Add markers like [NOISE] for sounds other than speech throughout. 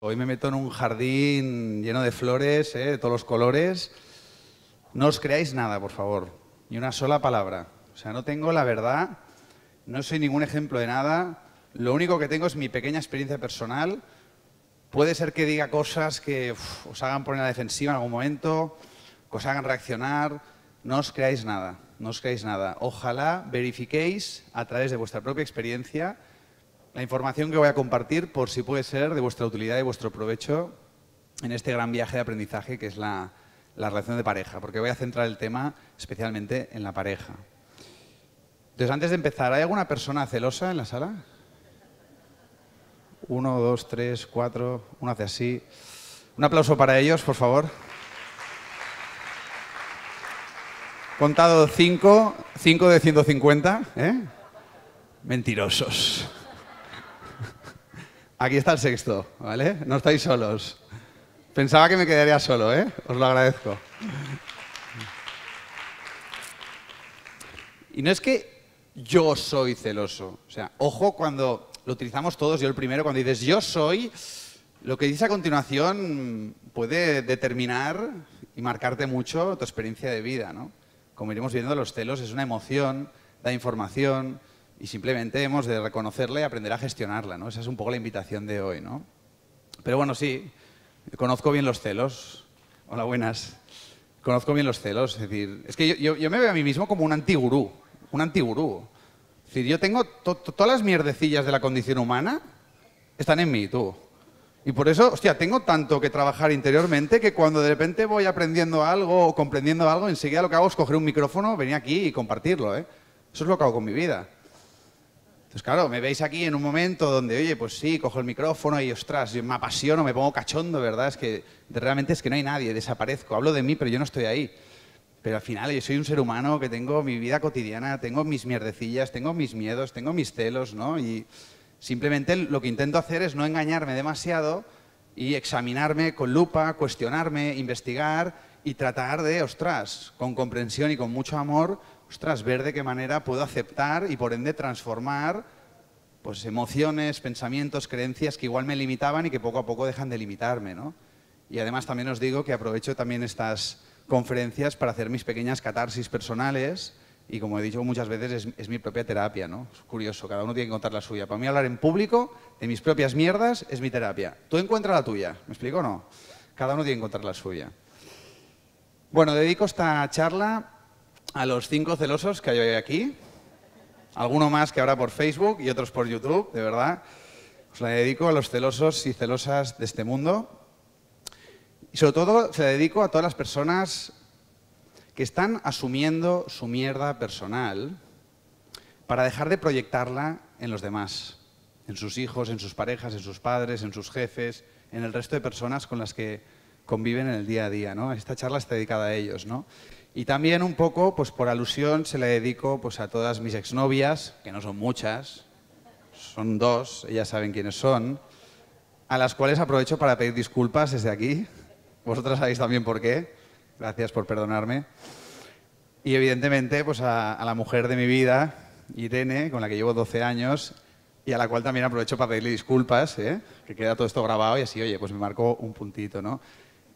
Hoy me meto en un jardín lleno de flores, eh, de todos los colores. No os creáis nada, por favor, ni una sola palabra. O sea, no tengo la verdad, no soy ningún ejemplo de nada. Lo único que tengo es mi pequeña experiencia personal. Puede ser que diga cosas que os hagan poner la defensiva en algún momento, que os hagan reaccionar. No os creáis nada, no os creáis nada. Ojalá verifiquéis a través de vuestra propia experiencia la información que voy a compartir, por si puede ser de vuestra utilidad y vuestro provecho en este gran viaje de aprendizaje que es la, relación de pareja, porque voy a centrar el tema especialmente en la pareja. Entonces, antes de empezar, ¿hay alguna persona celosa en la sala? Uno, dos, tres, cuatro, uno hace así. Un aplauso para ellos, por favor. Contado cinco, cinco de 150, ¿eh? Mentirosos. Aquí está el sexto, ¿vale? No estáis solos. Pensaba que me quedaría solo, ¿eh? Os lo agradezco. Y no es que yo soy celoso. O sea, ojo cuando lo utilizamos todos, yo el primero, cuando dices yo soy, lo que dices a continuación puede determinar y marcarte mucho tu experiencia de vida, ¿no? Como iremos viendo, los celos es una emoción, da información, y simplemente hemos de reconocerla y aprender a gestionarla, ¿no? Esa es un poco la invitación de hoy, ¿no? Pero bueno, sí, conozco bien los celos. Hola, buenas. Conozco bien los celos, es decir, es que yo, me veo a mí mismo como un antigurú, un antigurú. Es decir, yo tengo todas las mierdecillas de la condición humana están en mí, tú. Y por eso, hostia, tengo tanto que trabajar interiormente que cuando de repente voy aprendiendo algo o comprendiendo algo, enseguida lo que hago es coger un micrófono, venir aquí y compartirlo, ¿eh? Eso es lo que hago con mi vida. Entonces, claro, me veis aquí en un momento donde, oye, pues sí, cojo el micrófono y, ostras, yo me apasiono, me pongo cachondo, ¿verdad? Es que realmente es que no hay nadie, desaparezco. Hablo de mí, pero yo no estoy ahí. Pero al final yo soy un ser humano que tengo mi vida cotidiana, tengo mis mierdecillas, tengo mis miedos, tengo mis celos, ¿no? Y simplemente lo que intento hacer es no engañarme demasiado y examinarme con lupa, cuestionarme, investigar y tratar de, ostras, con comprensión y con mucho amor, ostras, ver de qué manera puedo aceptar y por ende transformar pues emociones, pensamientos, creencias que igual me limitaban y que poco a poco dejan de limitarme, ¿no? Y además también os digo que aprovecho también estas conferencias para hacer mis pequeñas catarsis personales y como he dicho muchas veces es, mi propia terapia, ¿no? Es curioso, cada uno tiene que encontrar la suya. Para mí hablar en público de mis propias mierdas es mi terapia. Tú encuentra la tuya, ¿me explico o no? Cada uno tiene que encontrar la suya. Bueno, dedico esta charla a los cinco celosos que hay hoy aquí. Alguno más que habrá por Facebook y otros por YouTube, de verdad. Os la dedico a los celosos y celosas de este mundo. Y sobre todo se la dedico a todas las personas que están asumiendo su mierda personal para dejar de proyectarla en los demás, en sus hijos, en sus parejas, en sus padres, en sus jefes, en el resto de personas con las que conviven en el día a día. Esta charla está dedicada a ellos. Y también un poco, pues por alusión, se le dedico pues, a todas mis exnovias, que no son muchas, son dos, ellas saben quiénes son, a las cuales aprovecho para pedir disculpas desde aquí. Vosotras sabéis también por qué. Gracias por perdonarme. Y evidentemente, pues a, la mujer de mi vida, Irene, con la que llevo 12 años, y a la cual también aprovecho para pedirle disculpas, ¿eh? que queda todo esto grabado y así, oye, pues me marcó un puntito, ¿no?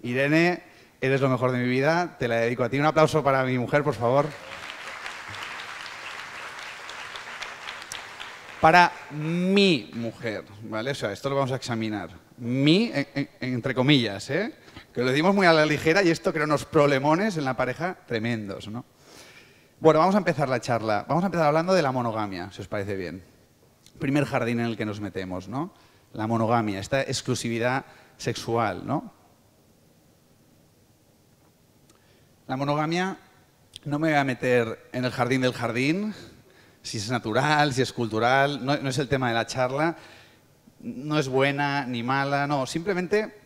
Irene Eres lo mejor de mi vida, te la dedico a ti. Un aplauso para mi mujer, por favor. Para mi mujer, ¿vale? O sea, esto lo vamos a examinar. Mi, entre comillas, ¿eh? Que lo decimos muy a la ligera y esto crea unos problemones en la pareja tremendos, ¿no? Bueno, vamos a empezar la charla. Vamos a empezar hablando de la monogamia, si os parece bien. Primer jardín en el que nos metemos, ¿no? La monogamia, esta exclusividad sexual, ¿no? La monogamia, no me voy a meter en el jardín del jardín, si es natural, si es cultural, no, es el tema de la charla, no es buena ni mala, no, simplemente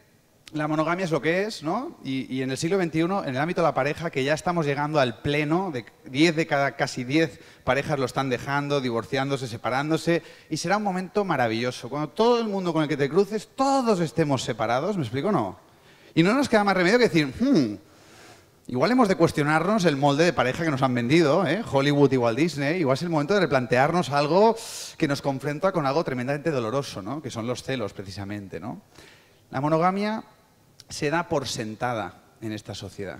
la monogamia es lo que es, ¿no? Y, en el siglo XXI, en el ámbito de la pareja, que ya estamos llegando al pleno, de de cada casi diez parejas lo están dejando, divorciándose, separándose, y será un momento maravilloso, cuando todo el mundo con el que te cruces, todos estemos separados, ¿me explico no? Y no nos queda más remedio que decir, hmm, Igual hemos de cuestionarnos el molde de pareja que nos han vendido, ¿eh? Hollywood igual Disney. Igual es el momento de replantearnos algo que nos confronta con algo tremendamente doloroso, ¿no? que son los celos, precisamente. La monogamia se da por sentada en esta sociedad.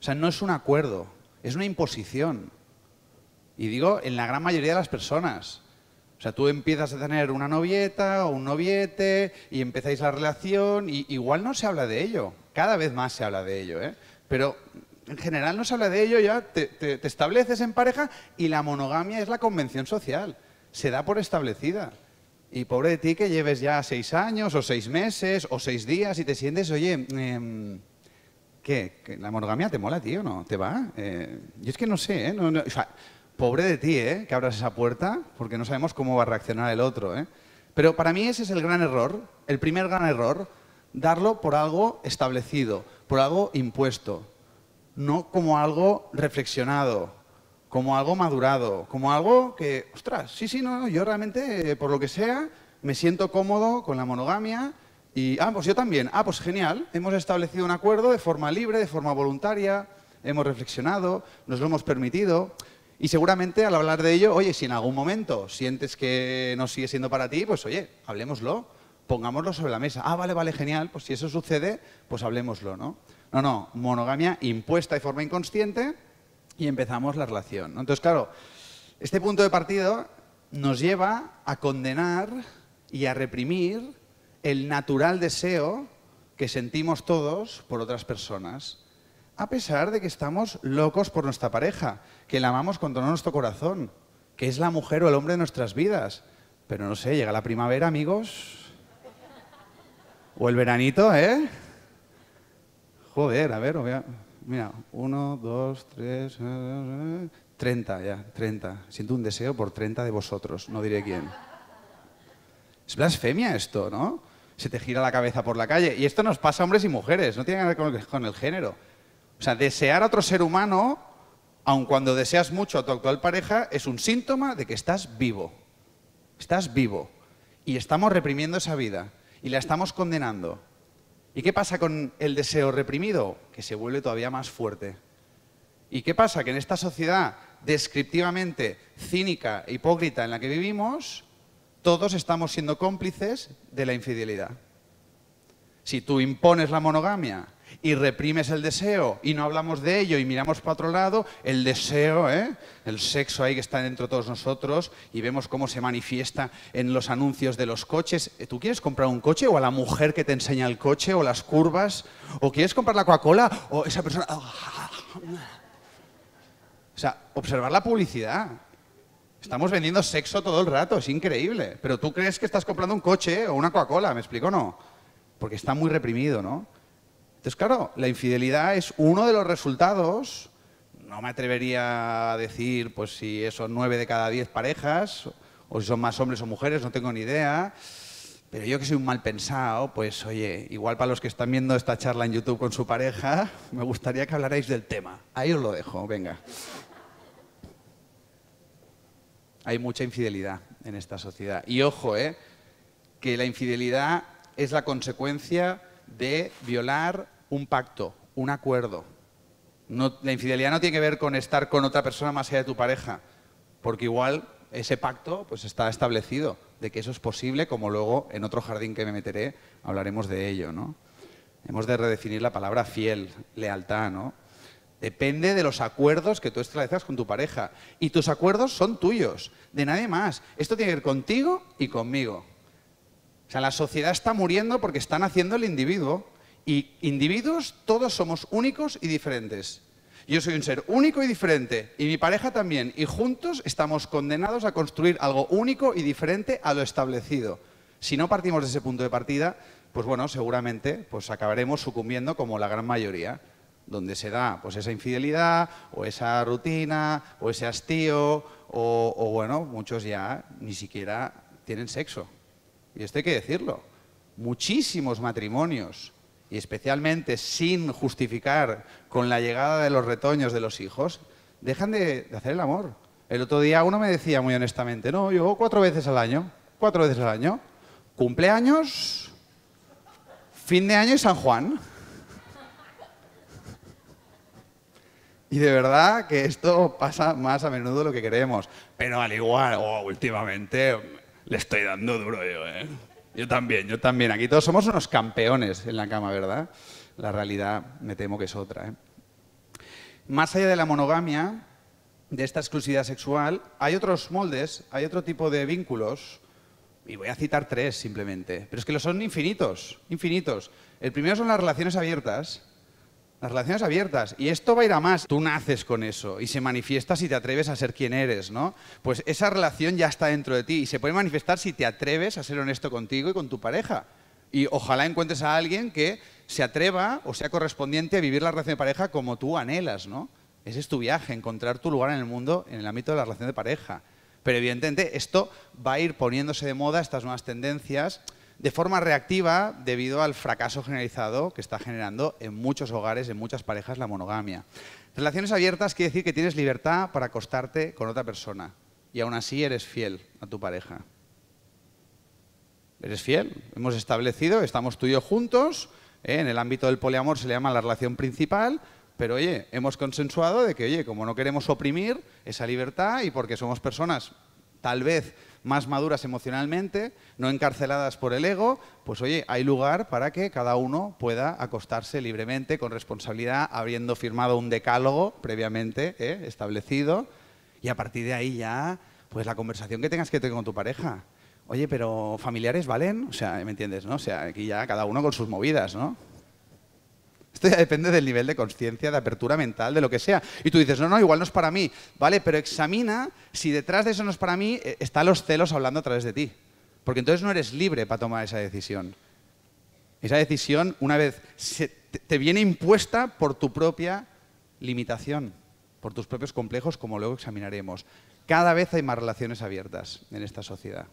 O sea, no es un acuerdo, es una imposición. Y digo, en la gran mayoría de las personas. O sea, tú empiezas a tener una novieta o un noviete y empezáis la relación y igual no se habla de ello. Cada vez más se habla de ello, ¿eh? Pero en general no se habla de ello, ya te, estableces en pareja y la monogamia es la convención social. Se da por establecida. Y pobre de ti que lleves ya seis años, o seis meses, o seis días y te sientes, oye, em, ¿qué? ¿La monogamia te mola, tío? ¿No? ¿Te va? Eh, yo es que no sé, ¿eh? o sea, pobre de ti, ¿eh? Que abras esa puerta porque no sabemos cómo va a reaccionar el otro, ¿eh? Pero para mí ese es el gran error, el primer gran error, darlo por algo establecido por algo impuesto, no como algo reflexionado, como algo madurado, como algo que, ostras, sí, sí, no, yo realmente, eh, por lo que sea, me siento cómodo con la monogamia y, ah, pues yo también, ah, pues genial, hemos establecido un acuerdo de forma libre, de forma voluntaria, hemos reflexionado, nos lo hemos permitido. Y seguramente al hablar de ello, oye, si en algún momento sientes que no sigue siendo para ti, pues oye, hablemoslo pongámoslo sobre la mesa. Ah, vale, vale, genial, pues si eso sucede, pues hablemoslo, ¿no? No, no, monogamia impuesta de forma inconsciente y empezamos la relación. Entonces, claro, este punto de partido nos lleva a condenar y a reprimir el natural deseo que sentimos todos por otras personas, a pesar de que estamos locos por nuestra pareja, que la amamos con todo nuestro corazón, que es la mujer o el hombre de nuestras vidas. Pero no sé, llega la primavera, amigos, o el veranito, ¿eh? Joder, a ver, mira, uno, dos, tres, eh, eh, treinta ya, treinta. Siento un deseo por treinta de vosotros, no diré quién. Es blasfemia esto, ¿no? Se te gira la cabeza por la calle. Y esto nos pasa a hombres y mujeres, no tiene nada que ver con el género. O sea, desear a otro ser humano, aun cuando deseas mucho a tu actual pareja, es un síntoma de que estás vivo. Estás vivo. Y estamos reprimiendo esa vida y la estamos condenando. ¿Y qué pasa con el deseo reprimido? Que se vuelve todavía más fuerte. ¿Y qué pasa? Que en esta sociedad descriptivamente cínica e hipócrita en la que vivimos, todos estamos siendo cómplices de la infidelidad. Si tú impones la monogamia y reprimes el deseo y no hablamos de ello y miramos para otro lado, el deseo, ¿eh? el sexo ahí que está dentro de todos nosotros y vemos cómo se manifiesta en los anuncios de los coches. Eh, ¿Tú quieres comprar un coche o a la mujer que te enseña el coche o las curvas? ¿O quieres comprar la Coca-Cola o esa persona... Ah, o sea, observar la publicidad. Estamos vendiendo sexo todo el rato, es increíble. Pero tú crees que estás comprando un coche o una Coca-Cola, ¿me explico o no? Porque está muy reprimido, ¿no? Entonces, claro, la infidelidad es uno de los resultados. No me atrevería a decir pues, si son nueve de cada diez parejas, o si son más hombres o mujeres, no tengo ni idea. Pero yo que soy un mal pensado, pues oye, igual para los que están viendo esta charla en YouTube con su pareja, [LAUGHS] me gustaría que hablarais del tema. Ahí os lo dejo, venga. Hay mucha infidelidad en esta sociedad. Y ojo, eh, que la infidelidad es la consecuencia de violar un pacto, un acuerdo. la infidelidad no tiene que ver con estar con otra persona más allá de tu pareja, porque igual ese pacto pues está establecido de que eso es posible, como luego en otro jardín que me meteré hablaremos de ello, ¿no? Hemos de redefinir la palabra fiel, lealtad, ¿no? Depende de los acuerdos que tú establezcas con tu pareja. Y tus acuerdos son tuyos, de nadie más. Esto tiene que ver contigo y conmigo. O sea, la sociedad está muriendo porque están haciendo el individuo y individuos, todos somos únicos y diferentes. Yo soy un ser único y diferente, y mi pareja también, y juntos estamos condenados a construir algo único y diferente a lo establecido. Si no partimos de ese punto de partida, pues bueno, seguramente pues acabaremos sucumbiendo como la gran mayoría, donde se da pues esa infidelidad, o esa rutina, o ese hastío, o, o bueno, muchos ya ni siquiera tienen sexo. Y esto hay que decirlo. Muchísimos matrimonios y especialmente sin justificar con la llegada de los retoños de los hijos, dejan de, hacer el amor. El otro día uno me decía muy honestamente, no, yo cuatro veces al año, cuatro veces al año, cumpleaños, fin de año y San Juan. Y de verdad que esto pasa más a menudo de lo que queremos. Pero al igual, oh, últimamente le estoy dando duro yo, ¿eh? Yo también, yo también. Aquí todos somos unos campeones en la cama, ¿verdad? La realidad me temo que es otra. ¿eh? Más allá de la monogamia, de esta exclusividad sexual, hay otros moldes, hay otro tipo de vínculos, y voy a citar tres simplemente, pero es que los son infinitos, infinitos. El primero son las relaciones abiertas, las relaciones abiertas. Y esto va a ir a más. Tú naces con eso y se manifiesta si te atreves a ser quien eres, ¿no? Pues esa relación ya está dentro de ti y se puede manifestar si te atreves a ser honesto contigo y con tu pareja. Y ojalá encuentres a alguien que se atreva o sea correspondiente a vivir la relación de pareja como tú anhelas, ¿no? Ese es tu viaje, encontrar tu lugar en el mundo en el ámbito de la relación de pareja. Pero evidentemente esto va a ir poniéndose de moda, estas nuevas tendencias, de forma reactiva debido al fracaso generalizado que está generando en muchos hogares, en muchas parejas, la monogamia. Relaciones abiertas quiere decir que tienes libertad para acostarte con otra persona y aún así eres fiel a tu pareja. Eres fiel, hemos establecido, estamos tú y yo juntos, ¿eh? en el ámbito del poliamor se le llama la relación principal, pero oye, hemos consensuado de que, oye, como no queremos oprimir esa libertad y porque somos personas tal vez más maduras emocionalmente, no encarceladas por el ego, pues oye, hay lugar para que cada uno pueda acostarse libremente, con responsabilidad, habiendo firmado un decálogo previamente eh, establecido, y a partir de ahí ya, pues la conversación que tengas que tener con tu pareja. Oye, pero familiares valen, o sea, ¿me entiendes? ¿no? O sea, aquí ya cada uno con sus movidas, ¿no? Esto ya depende del nivel de conciencia, de apertura mental, de lo que sea. Y tú dices, no, no, igual no es para mí. Vale, pero examina si detrás de eso no es para mí, eh, están los celos hablando a través de ti. Porque entonces no eres libre para tomar esa decisión. Esa decisión, una vez, te viene impuesta por tu propia limitación, por tus propios complejos, como luego examinaremos. Cada vez hay más relaciones abiertas en esta sociedad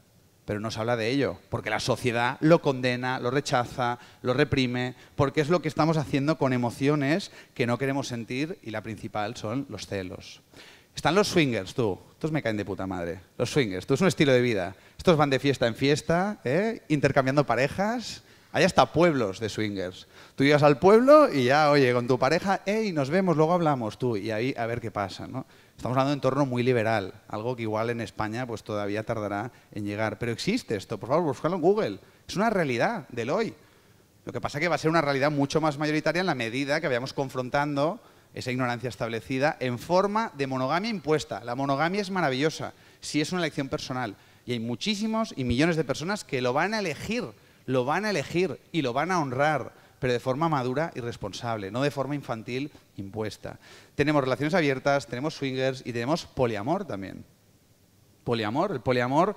pero no se habla de ello, porque la sociedad lo condena, lo rechaza, lo reprime, porque es lo que estamos haciendo con emociones que no queremos sentir y la principal son los celos. Están los swingers, tú. Estos me caen de puta madre. Los swingers, tú es un estilo de vida. Estos van de fiesta en fiesta, ¿eh? intercambiando parejas. Hay hasta pueblos de swingers. Tú llegas al pueblo y ya, oye, con tu pareja, hey, nos vemos, luego hablamos tú. Y ahí a ver qué pasa, ¿no? Estamos hablando de un entorno muy liberal, algo que igual en España pues, todavía tardará en llegar. Pero existe esto, por favor, buscalo en Google. Es una realidad del hoy. Lo que pasa es que va a ser una realidad mucho más mayoritaria en la medida que vayamos confrontando esa ignorancia establecida en forma de monogamia impuesta. La monogamia es maravillosa, si es una elección personal. Y hay muchísimos y millones de personas que lo van a elegir, lo van a elegir y lo van a honrar pero de forma madura y responsable, no de forma infantil impuesta. Tenemos relaciones abiertas, tenemos swingers y tenemos poliamor también. Poliamor, el poliamor,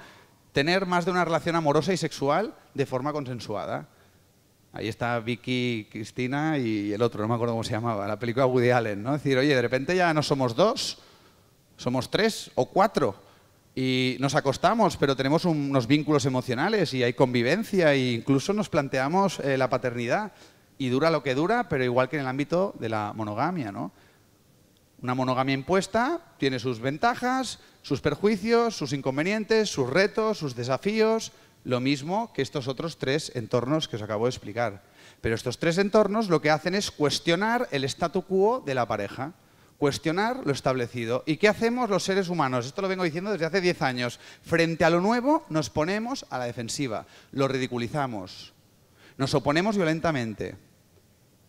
tener más de una relación amorosa y sexual de forma consensuada. Ahí está Vicky, Cristina y el otro, no me acuerdo cómo se llamaba, la película Woody Allen, ¿no? Es decir, oye, de repente ya no somos dos, somos tres o cuatro y nos acostamos, pero tenemos unos vínculos emocionales y hay convivencia e incluso nos planteamos eh, la paternidad y dura lo que dura, pero igual que en el ámbito de la monogamia, ¿no? Una monogamia impuesta tiene sus ventajas, sus perjuicios, sus inconvenientes, sus retos, sus desafíos, lo mismo que estos otros tres entornos que os acabo de explicar. Pero estos tres entornos lo que hacen es cuestionar el statu quo de la pareja, cuestionar lo establecido. ¿Y qué hacemos los seres humanos? Esto lo vengo diciendo desde hace diez años. Frente a lo nuevo nos ponemos a la defensiva, lo ridiculizamos, nos oponemos violentamente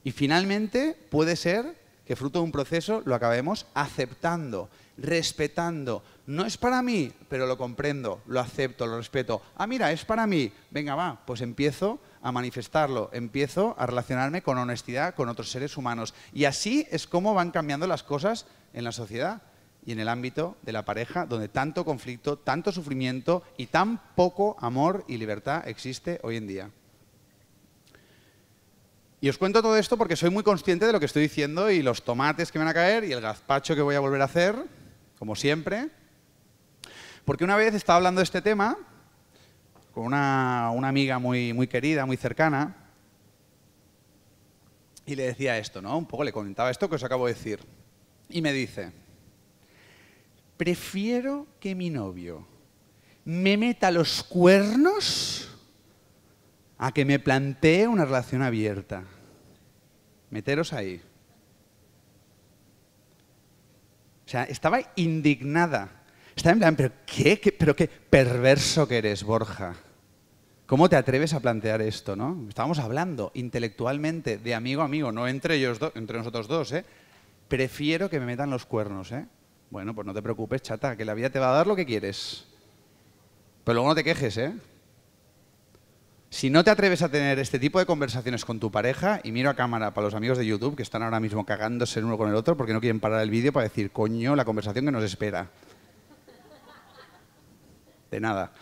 y finalmente puede ser que fruto de un proceso lo acabemos aceptando, respetando. No es para mí, pero lo comprendo, lo acepto, lo respeto. Ah, mira, es para mí. Venga, va, pues empiezo a manifestarlo, empiezo a relacionarme con honestidad con otros seres humanos. Y así es como van cambiando las cosas en la sociedad y en el ámbito de la pareja, donde tanto conflicto, tanto sufrimiento y tan poco amor y libertad existe hoy en día. Y os cuento todo esto porque soy muy consciente de lo que estoy diciendo y los tomates que me van a caer y el gazpacho que voy a volver a hacer, como siempre. Porque una vez estaba hablando de este tema con una, amiga muy, muy querida, muy cercana, y le decía esto, ¿no? Un poco le comentaba esto que os acabo de decir. Y me dice, prefiero que mi novio me meta los cuernos a que me plantee una relación abierta. Meteros ahí. O sea, estaba indignada. Estaba en plan, pero qué, pero qué perverso que eres, Borja. ¿Cómo te atreves a plantear esto, no? Estábamos hablando intelectualmente de amigo a amigo, no entre ellos dos entre nosotros dos, ¿eh? Prefiero que me metan los cuernos, ¿eh? Bueno, pues no te preocupes, chata, que la vida te va a dar lo que quieres. Pero luego no te quejes, ¿eh? Si no te atreves a tener este tipo de conversaciones con tu pareja, y miro a cámara para los amigos de YouTube que están ahora mismo cagándose el uno con el otro porque no quieren parar el vídeo para decir, coño, la conversación que nos espera. De nada.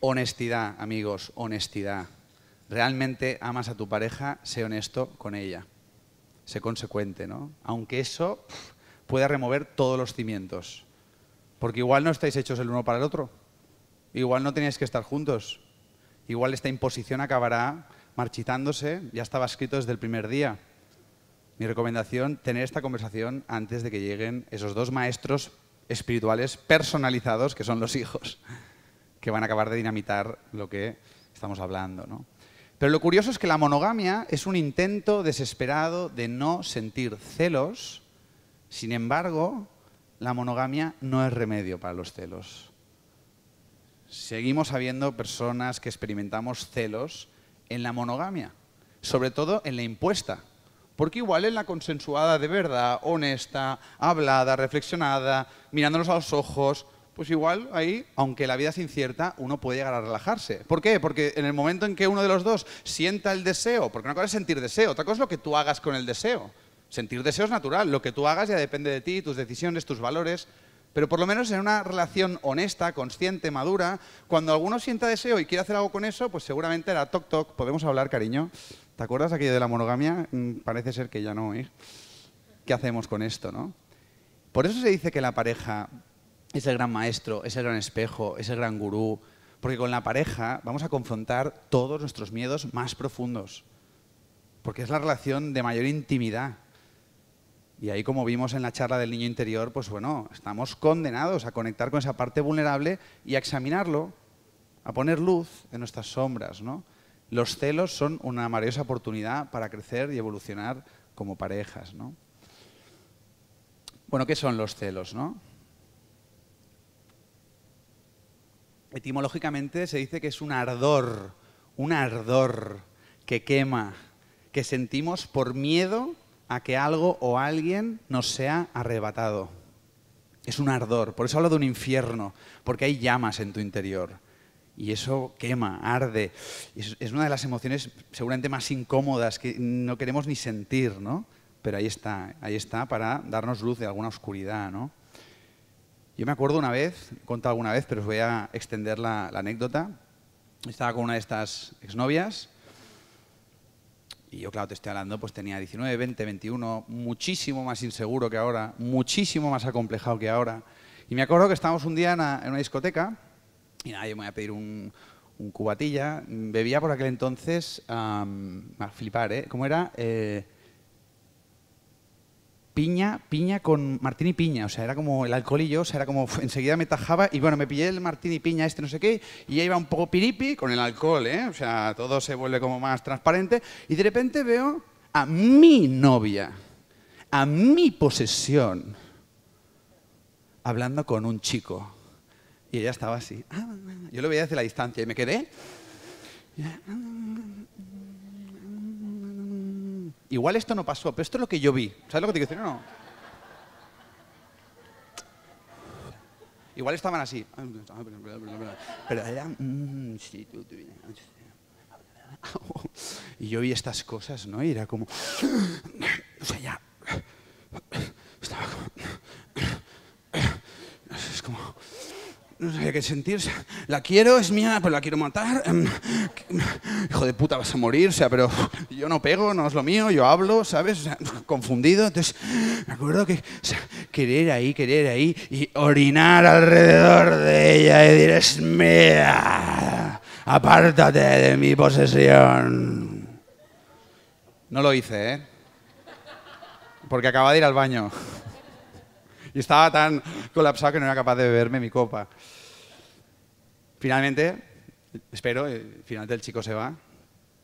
Honestidad, amigos, honestidad. Realmente amas a tu pareja, sé honesto con ella. Sé consecuente, ¿no? Aunque eso pueda remover todos los cimientos. Porque igual no estáis hechos el uno para el otro. Igual no tenéis que estar juntos. Igual esta imposición acabará marchitándose, ya estaba escrito desde el primer día. Mi recomendación, tener esta conversación antes de que lleguen esos dos maestros espirituales personalizados que son los hijos, que van a acabar de dinamitar lo que estamos hablando. Pero lo curioso es que la monogamia es un intento desesperado de no sentir celos, sin embargo, la monogamia no es remedio para los celos. Seguimos habiendo personas que experimentamos celos en la monogamia, sobre todo en la impuesta. Porque igual en la consensuada de verdad, honesta, hablada, reflexionada, mirándonos a los ojos, pues igual ahí, aunque la vida es incierta, uno puede llegar a relajarse. ¿Por qué? Porque en el momento en que uno de los dos sienta el deseo, porque una cosa es sentir deseo, otra cosa es lo que tú hagas con el deseo. Sentir deseo es natural, lo que tú hagas ya depende de ti, tus decisiones, tus valores. Pero por lo menos en una relación honesta, consciente, madura, cuando alguno sienta deseo y quiere hacer algo con eso, pues seguramente era toc toc, podemos hablar, cariño. ¿Te acuerdas aquello de la monogamia? Mm, parece ser que ya no, ¿eh? ¿Qué hacemos con esto, no? Por eso se dice que la pareja es el gran maestro, es el gran espejo, es el gran gurú, porque con la pareja vamos a confrontar todos nuestros miedos más profundos, porque es la relación de mayor intimidad. Y ahí, como vimos en la charla del niño interior, pues bueno, estamos condenados a conectar con esa parte vulnerable y a examinarlo, a poner luz en nuestras sombras. ¿no? Los celos son una maravillosa oportunidad para crecer y evolucionar como parejas. Bueno, ¿qué son los celos? No? Etimológicamente se dice que es un ardor, un ardor que quema, que sentimos por miedo a que algo o alguien nos sea arrebatado. Es un ardor, por eso hablo de un infierno, porque hay llamas en tu interior. Y eso quema, arde. Es una de las emociones seguramente más incómodas que no queremos ni sentir, ¿no? Pero ahí está, ahí está para darnos luz de alguna oscuridad, ¿no? Yo me acuerdo una vez, he contado alguna vez, pero os voy a extender la, la anécdota. Estaba con una de estas exnovias y yo, claro, te estoy hablando, pues tenía 19, 20, 21, muchísimo más inseguro que ahora, muchísimo más acomplejado que ahora. Y me acuerdo que estábamos un día en una, discoteca y nadie me voy a pedir un, cubatilla. Bebía por aquel entonces, a flipar, ¿eh? ¿Cómo era? Eh, piña, piña con martini piña. O sea, era como el alcohol y yo, o sea, era como enseguida me tajaba y bueno, me pillé el martini piña este no sé qué y ya iba un poco piripi con el alcohol, ¿eh? O sea, todo se vuelve como más transparente y de repente veo a mi novia, a mi posesión, hablando con un chico. Y ella estaba así. Ah, yo lo veía desde la distancia y me quedé. Ah, igual esto no pasó, pero esto es lo que yo vi. ¿Sabes lo que te quiero decir? No. Igual estaban así. Pero era... Mm, y yo vi estas cosas, ¿no? Y era como... O sea, ya... Estaba como... Es como no sabía qué sentirse. La quiero, es mía, pero pues la quiero matar. Em, hijo de puta, vas a morir, o sea, pero yo no pego, no es lo mío, yo hablo, ¿sabes? confundido. Entonces, me acuerdo que querer ahí, querer ahí y orinar alrededor de ella y decir, es mía, apártate de mi posesión. No lo hice, ¿eh? Porque acaba de ir al baño y estaba tan colapsado que no era capaz de beberme mi copa. Finalmente, espero, eh, finalmente el chico se va,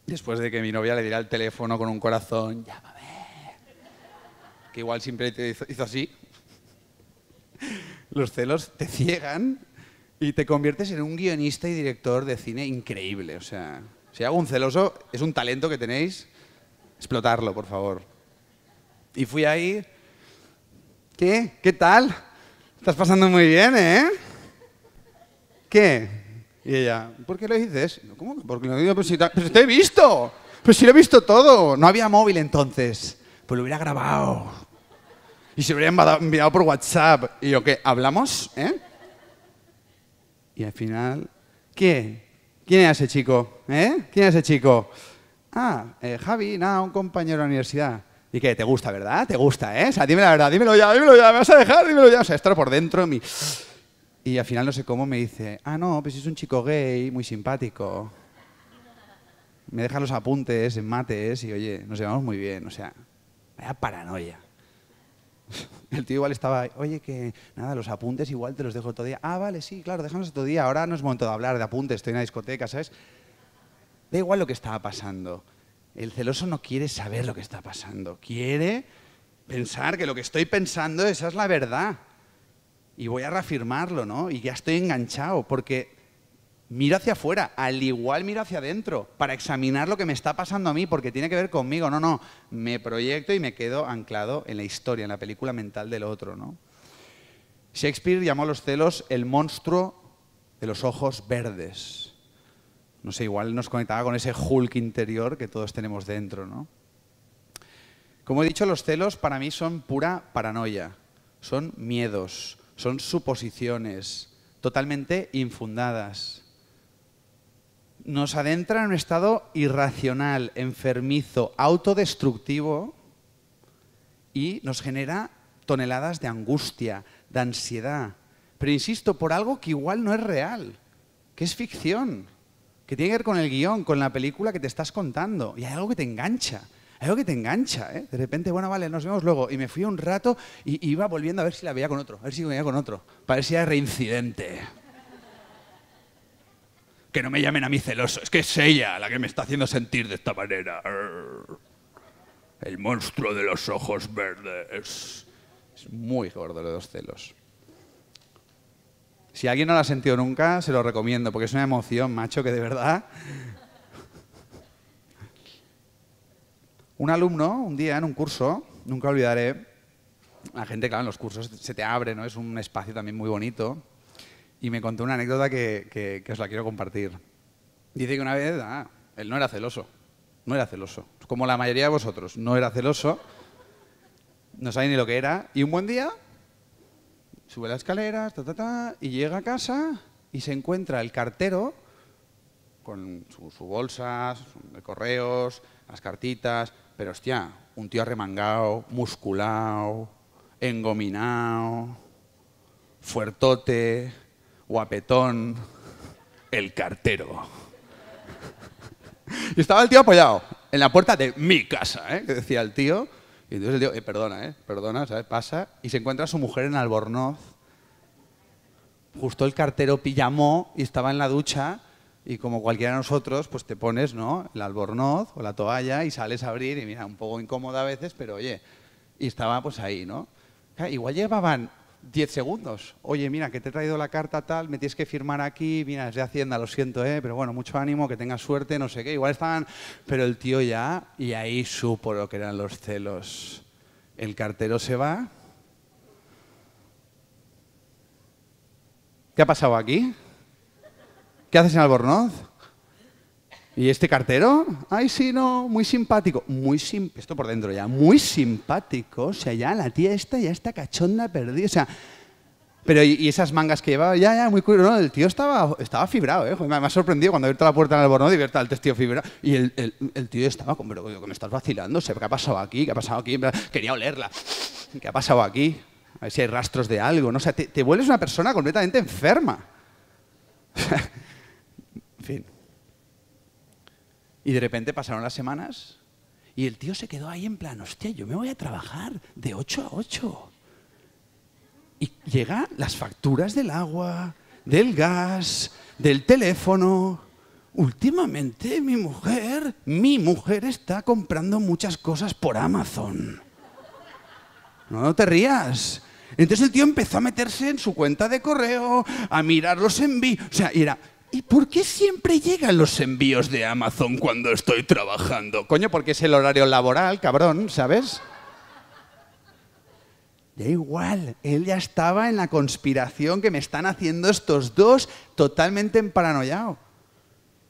después de que mi novia le dirá el teléfono con un corazón, llámame, que igual siempre hizo, hizo así. Los celos te ciegan y te conviertes en un guionista y director de cine increíble. O sea, si hago un celoso, es un talento que tenéis, explotarlo, por favor. Y fui ahí ¿Qué? ¿Qué tal? Estás pasando muy bien, ¿eh? ¿Qué? Y ella, ¿por qué lo dices? ¿Cómo Porque lo digo? pero te, he visto. Pues si lo he visto todo. No había móvil entonces. Pues lo hubiera grabado. Y se lo hubiera enviado por WhatsApp. Y yo, ¿qué? ¿Hablamos? ¿Eh? Y al final, ¿qué? ¿Quién era ese chico? ¿Eh? ¿Quién era ese chico? Ah, eh, Javi, nada, un compañero de la universidad. Y que te gusta, ¿verdad? Te gusta, ¿eh? O sea, dime la verdad, dímelo ya, dímelo ya, me vas a dejar, dímelo ya. O sea, estar por dentro Y al final no sé cómo me dice, ah, no, pues es un chico gay, muy simpático. Me deja los apuntes en mates y, oye, nos llevamos muy bien. O sea, vaya paranoia. [LAUGHS] El tío igual estaba, oye, que nada, los apuntes igual te los dejo el día. Ah, vale, sí, claro, déjanos otro día. Ahora no es momento de hablar de apuntes, estoy en la discoteca, ¿sabes? Da igual lo que estaba pasando. El celoso no quiere saber lo que está pasando, quiere pensar que lo que estoy pensando, esa es la verdad. Y voy a reafirmarlo, ¿no? Y ya estoy enganchado, porque miro hacia afuera, al igual miro hacia adentro, para examinar lo que me está pasando a mí, porque tiene que ver conmigo. No, no, me proyecto y me quedo anclado en la historia, en la película mental del otro, ¿no? Shakespeare llamó a los celos el monstruo de los ojos verdes no sé, igual nos conectaba con ese Hulk interior que todos tenemos dentro, ¿no? Como he dicho, los celos para mí son pura paranoia, son miedos, son suposiciones totalmente infundadas. Nos adentra en un estado irracional, enfermizo, autodestructivo y nos genera toneladas de angustia, de ansiedad. Pero insisto, por algo que igual no es real, que es ficción que tiene que ver con el guión, con la película que te estás contando. Y hay algo que te engancha. Hay algo que te engancha, ¿eh? De repente, bueno, vale, nos vemos luego. Y me fui un rato y iba volviendo a ver si la veía con otro, a ver si la veía con otro, para ver si era reincidente. Que no me llamen a mí celoso, es que es ella la que me está haciendo sentir de esta manera. El monstruo de los ojos verdes. Es muy gordo de los celos. Si alguien no la ha sentido nunca, se lo recomiendo, porque es una emoción, macho, que de verdad... Un alumno, un día en un curso, nunca olvidaré, la gente, claro, en los cursos se te abre, ¿no? Es un espacio también muy bonito. Y me contó una anécdota que, que, que os la quiero compartir. Dice que una vez, ah, él no era celoso, no era celoso, como la mayoría de vosotros, no era celoso, no sabía ni lo que era, y un buen día sube las escaleras, ta, ta, ta, y llega a casa y se encuentra el cartero con su, bolsa, de correos, las cartitas, pero hostia, un tío arremangado, musculado, engominado, fuertote, guapetón, el cartero. [LAUGHS] Y estaba el tío apoyado en la puerta de mi casa, ¿eh? que decía el tío, y entonces el tío, eh, perdona, eh, perdona, ¿sabes? Pasa y se encuentra su mujer en Albornoz. Justo el cartero pillamó y estaba en la ducha y como cualquiera de nosotros, pues te pones, ¿no? El albornoz o la toalla y sales a abrir y mira, un poco incómoda a veces, pero oye, y estaba pues ahí, ¿no? Igual llevaban 10 segundos. Oye, mira, que te he traído la carta tal, me tienes que firmar aquí, mira, es de Hacienda, lo siento, ¿eh? pero bueno, mucho ánimo, que tengas suerte, no sé qué, igual estaban... Pero el tío ya, y ahí supo lo que eran los celos. El cartero se va. ¿Qué ha pasado aquí? ¿Qué haces en Albornoz? ¿Y este cartero? Ay, sí, no, muy simpático. Muy sim esto por dentro ya, muy simpático. O sea, ya la tía esta ya está cachonda perdida. O sea, pero y esas mangas que llevaba, ya, ya, muy curioso. No, el tío estaba, estaba fibrado, ¿eh? me ha sorprendido cuando abierto la puerta en el borno y abierto el tío fibrado. Y el, el, tío estaba como, pero que me estás vacilando, ¿qué ha pasado aquí? ¿Qué ha pasado aquí? Quería olerla. ¿Qué ha pasado aquí? A ver si hay rastros de algo, ¿no? O sea, te, te vuelves una persona completamente enferma. [LAUGHS] en fin. Y de repente pasaron las semanas y el tío se quedó ahí en plan, hostia, yo me voy a trabajar de 8 a 8. Y llegan las facturas del agua, del gas, del teléfono. Últimamente mi mujer, mi mujer está comprando muchas cosas por Amazon. No te rías. Entonces el tío empezó a meterse en su cuenta de correo, a mirar los envíos. O sea, y era, ¿Y por qué siempre llegan los envíos de Amazon cuando estoy trabajando? Coño, porque es el horario laboral, cabrón, ¿sabes? Ya igual, él ya estaba en la conspiración que me están haciendo estos dos totalmente emparanoyado.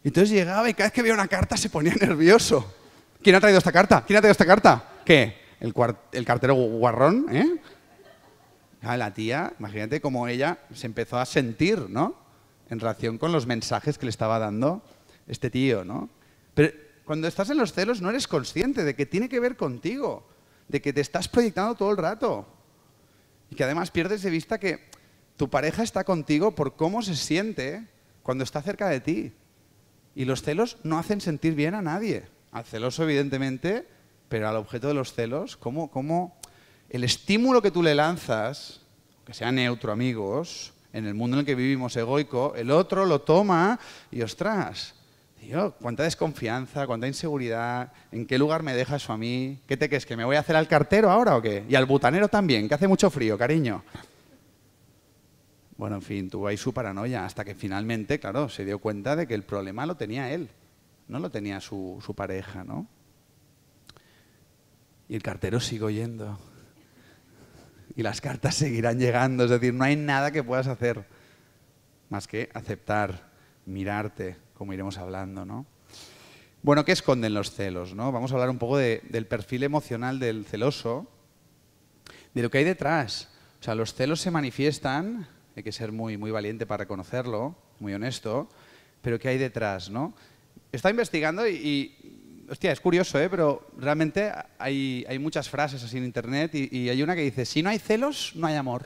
Entonces llegaba y cada vez que veía una carta se ponía nervioso. ¿Quién ha traído esta carta? ¿Quién ha traído esta carta? ¿Qué? ¿El, el cartero guarrón? ¿eh? Ah, la tía, imagínate cómo ella se empezó a sentir, ¿no? en relación con los mensajes que le estaba dando este tío, ¿no? Pero cuando estás en los celos no eres consciente de que tiene que ver contigo, de que te estás proyectando todo el rato. Y que además pierdes de vista que tu pareja está contigo por cómo se siente cuando está cerca de ti. Y los celos no hacen sentir bien a nadie. Al celoso, evidentemente, pero al objeto de los celos, ¿cómo, cómo el estímulo que tú le lanzas, que sea neutro, amigos, en el mundo en el que vivimos egoico, el otro lo toma y ostras, cuánta desconfianza, cuánta inseguridad, en qué lugar me dejas o a mí, ¿qué te crees? ¿Que me voy a hacer al cartero ahora o qué? Y al butanero también, que hace mucho frío, cariño. Bueno, en fin, tuvo ahí su paranoia hasta que finalmente, claro, se dio cuenta de que el problema lo tenía él, no lo tenía su, su pareja, ¿no? Y el cartero sigue oyendo y las cartas [LAUGHS] seguirán llegando. Es decir, no hay nada que puedas hacer más que aceptar, mirarte, como iremos hablando, ¿no? Bueno, ¿qué esconden los celos? ¿no? Vamos a hablar un poco del perfil emocional del celoso, de lo que hay detrás. O sea, los celos se manifiestan, hay que ser muy, muy valiente para reconocerlo, muy honesto, pero ¿qué hay detrás? ¿no? está investigando y hostia, es curioso, ¿eh? pero realmente hay, muchas frases así en internet y, y, hay una que dice, si no hay celos, no hay amor.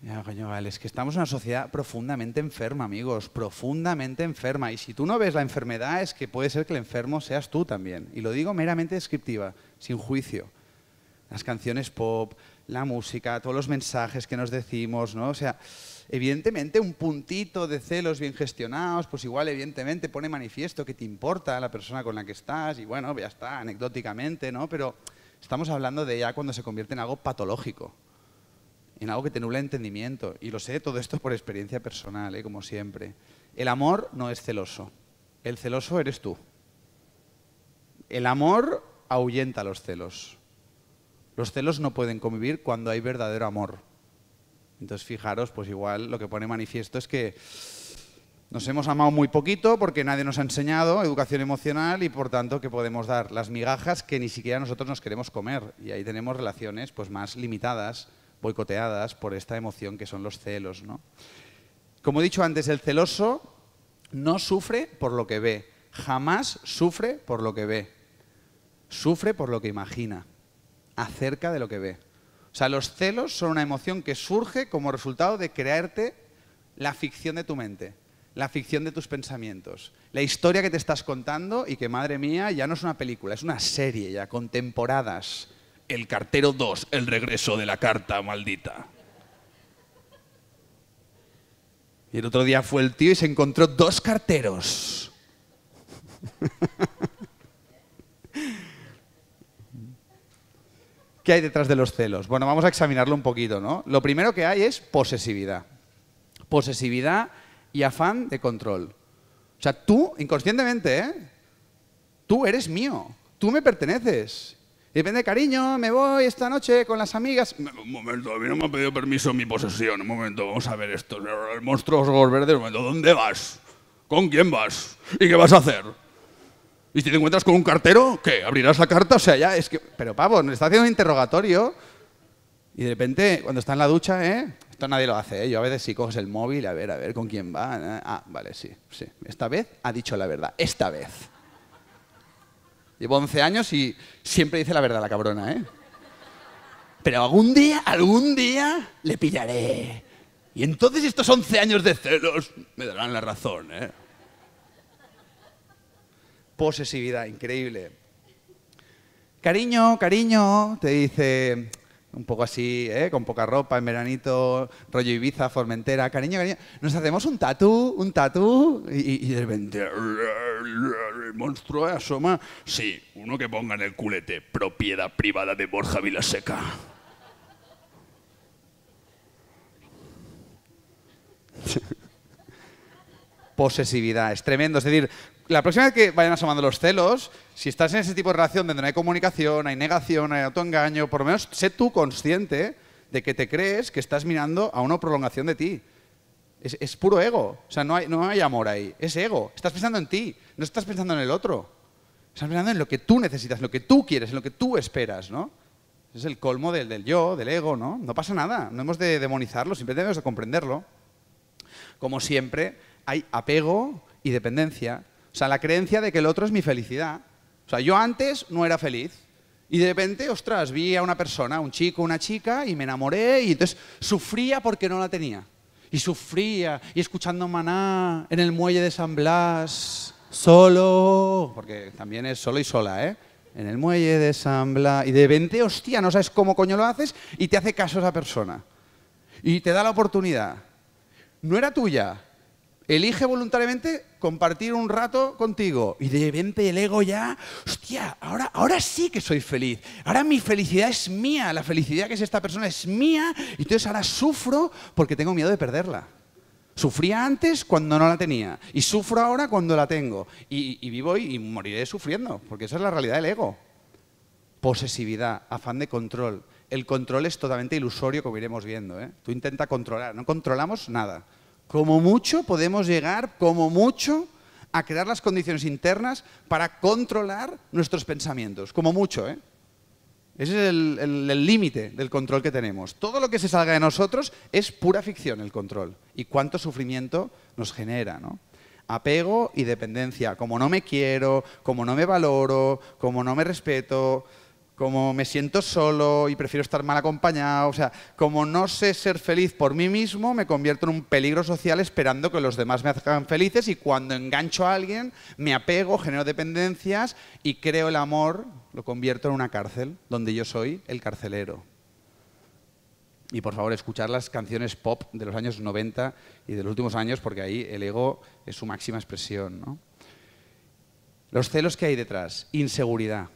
Ya, coño, vale, es que estamos en una sociedad profundamente enferma, amigos, profundamente enferma. Y si tú no ves la enfermedad, es que puede ser que el enfermo seas tú también. Y lo digo meramente descriptiva, sin juicio. Las canciones pop, la música, todos los mensajes que nos decimos, ¿no? O sea, evidentemente un puntito de celos bien gestionados, pues igual evidentemente pone manifiesto que te importa la persona con la que estás y bueno, ya está, anecdóticamente, ¿no? Pero estamos hablando de ya cuando se convierte en algo patológico, en algo que te nula entendimiento. Y lo sé, todo esto por experiencia personal, ¿eh? como siempre. El amor no es celoso, el celoso eres tú. El amor ahuyenta los celos. Los celos no pueden convivir cuando hay verdadero amor. Entonces, fijaros, pues igual lo que pone manifiesto es que nos hemos amado muy poquito porque nadie nos ha enseñado educación emocional y por tanto que podemos dar las migajas que ni siquiera nosotros nos queremos comer. Y ahí tenemos relaciones pues, más limitadas, boicoteadas por esta emoción que son los celos. Como he dicho antes, el celoso no sufre por lo que ve, jamás sufre por lo que ve, sufre por lo que imagina acerca de lo que ve. O sea, los celos son una emoción que surge como resultado de crearte la ficción de tu mente, la ficción de tus pensamientos, la historia que te estás contando y que, madre mía, ya no es una película, es una serie ya, con temporadas. El cartero 2, el regreso de la carta maldita. Y el otro día fue el tío y se encontró dos carteros. [LAUGHS] ¿Qué hay detrás de los celos? Bueno, vamos a examinarlo un poquito, ¿no? Lo primero que hay es posesividad. Posesividad y afán de control. O sea, tú, inconscientemente, ¿eh? tú eres mío, tú me perteneces. Y depende, cariño, me voy esta noche con las amigas. Un momento, a mí no me ha pedido permiso mi posesión. Un momento, vamos a ver esto. El monstruo verde, verde. un momento, ¿dónde vas? ¿Con quién vas? ¿Y qué vas a hacer? Y si te encuentras con un cartero, ¿qué? ¿Abrirás la carta? O sea, ya es que... Pero pavo, nos está haciendo un interrogatorio y de repente, cuando está en la ducha, ¿eh? Esto nadie lo hace, ¿eh? Yo a veces sí coges el móvil, a ver, a ver con quién va. Ah, vale, sí, sí. Esta vez ha dicho la verdad. Esta vez. Llevo 11 años y siempre dice la verdad la cabrona, ¿eh? Pero algún día, algún día, le pillaré. Y entonces estos 11 años de celos me darán la razón, ¿eh? posesividad, increíble. Cariño, cariño, te dice un poco así, ¿eh? con poca ropa, en veranito, rollo Ibiza, Formentera, cariño, cariño, nos hacemos un tatú, un tatú, y, de repente el monstruo asoma, sí, uno que ponga en el culete, propiedad privada de Borja Vilaseca. [LAUGHS] Posesividad, es tremendo, es decir, la próxima vez que vayan asomando los celos, si estás en ese tipo de relación donde no hay comunicación, hay negación, hay autoengaño, por lo menos sé tú consciente de que te crees que estás mirando a una prolongación de ti. Es, puro ego. O sea, no hay, no hay amor ahí. Es ego. Estás pensando en ti. No estás pensando en el otro. Estás pensando en lo que tú necesitas, en lo que tú quieres, en lo que tú esperas, ¿no? Es el colmo del, del yo, del ego, ¿no? No pasa nada. No hemos de demonizarlo, simplemente tenemos de comprenderlo. Como siempre, hay apego y dependencia o sea, la creencia de que el otro es mi felicidad. O sea, yo antes no era feliz. Y de repente, ostras, vi a una persona, un chico, una chica, y me enamoré, y entonces sufría porque no la tenía. Y sufría, y escuchando Maná en el muelle de San Blas, solo, porque también es solo y sola, ¿eh? En el muelle de San Blas, y de repente, hostia, no sabes cómo coño lo haces, y te hace caso esa persona. Y te da la oportunidad. No era tuya, elige voluntariamente compartir un rato contigo. Y de repente el ego ya, hostia, ahora, ahora sí que soy feliz. Ahora mi felicidad es mía, la felicidad que es esta persona es mía. Y entonces ahora sufro porque tengo miedo de perderla. Sufría antes cuando no la tenía y sufro ahora cuando la tengo. Y, vivo y, moriré sufriendo, porque esa es la realidad del ego. Posesividad, afán de control. El control es totalmente ilusorio, como iremos viendo. ¿eh? Tú intenta controlar, no controlamos nada. Como mucho podemos llegar, como mucho, a crear las condiciones internas para controlar nuestros pensamientos. Como mucho, ¿eh? Ese es el límite del control que tenemos. Todo lo que se salga de nosotros es pura ficción el control. Y cuánto sufrimiento nos genera, ¿no? Apego y dependencia. Como no me quiero, como no me valoro, como no me respeto, como me siento solo y prefiero estar mal acompañado, o sea, como no sé ser feliz por mí mismo, me convierto en un peligro social esperando que los demás me hagan felices y cuando engancho a alguien, me apego, genero dependencias y creo el amor, lo convierto en una cárcel, donde yo soy el carcelero. Y por favor, escuchar las canciones pop de los años 90 y de los últimos años, porque ahí el ego es su máxima expresión. Los celos que hay detrás, inseguridad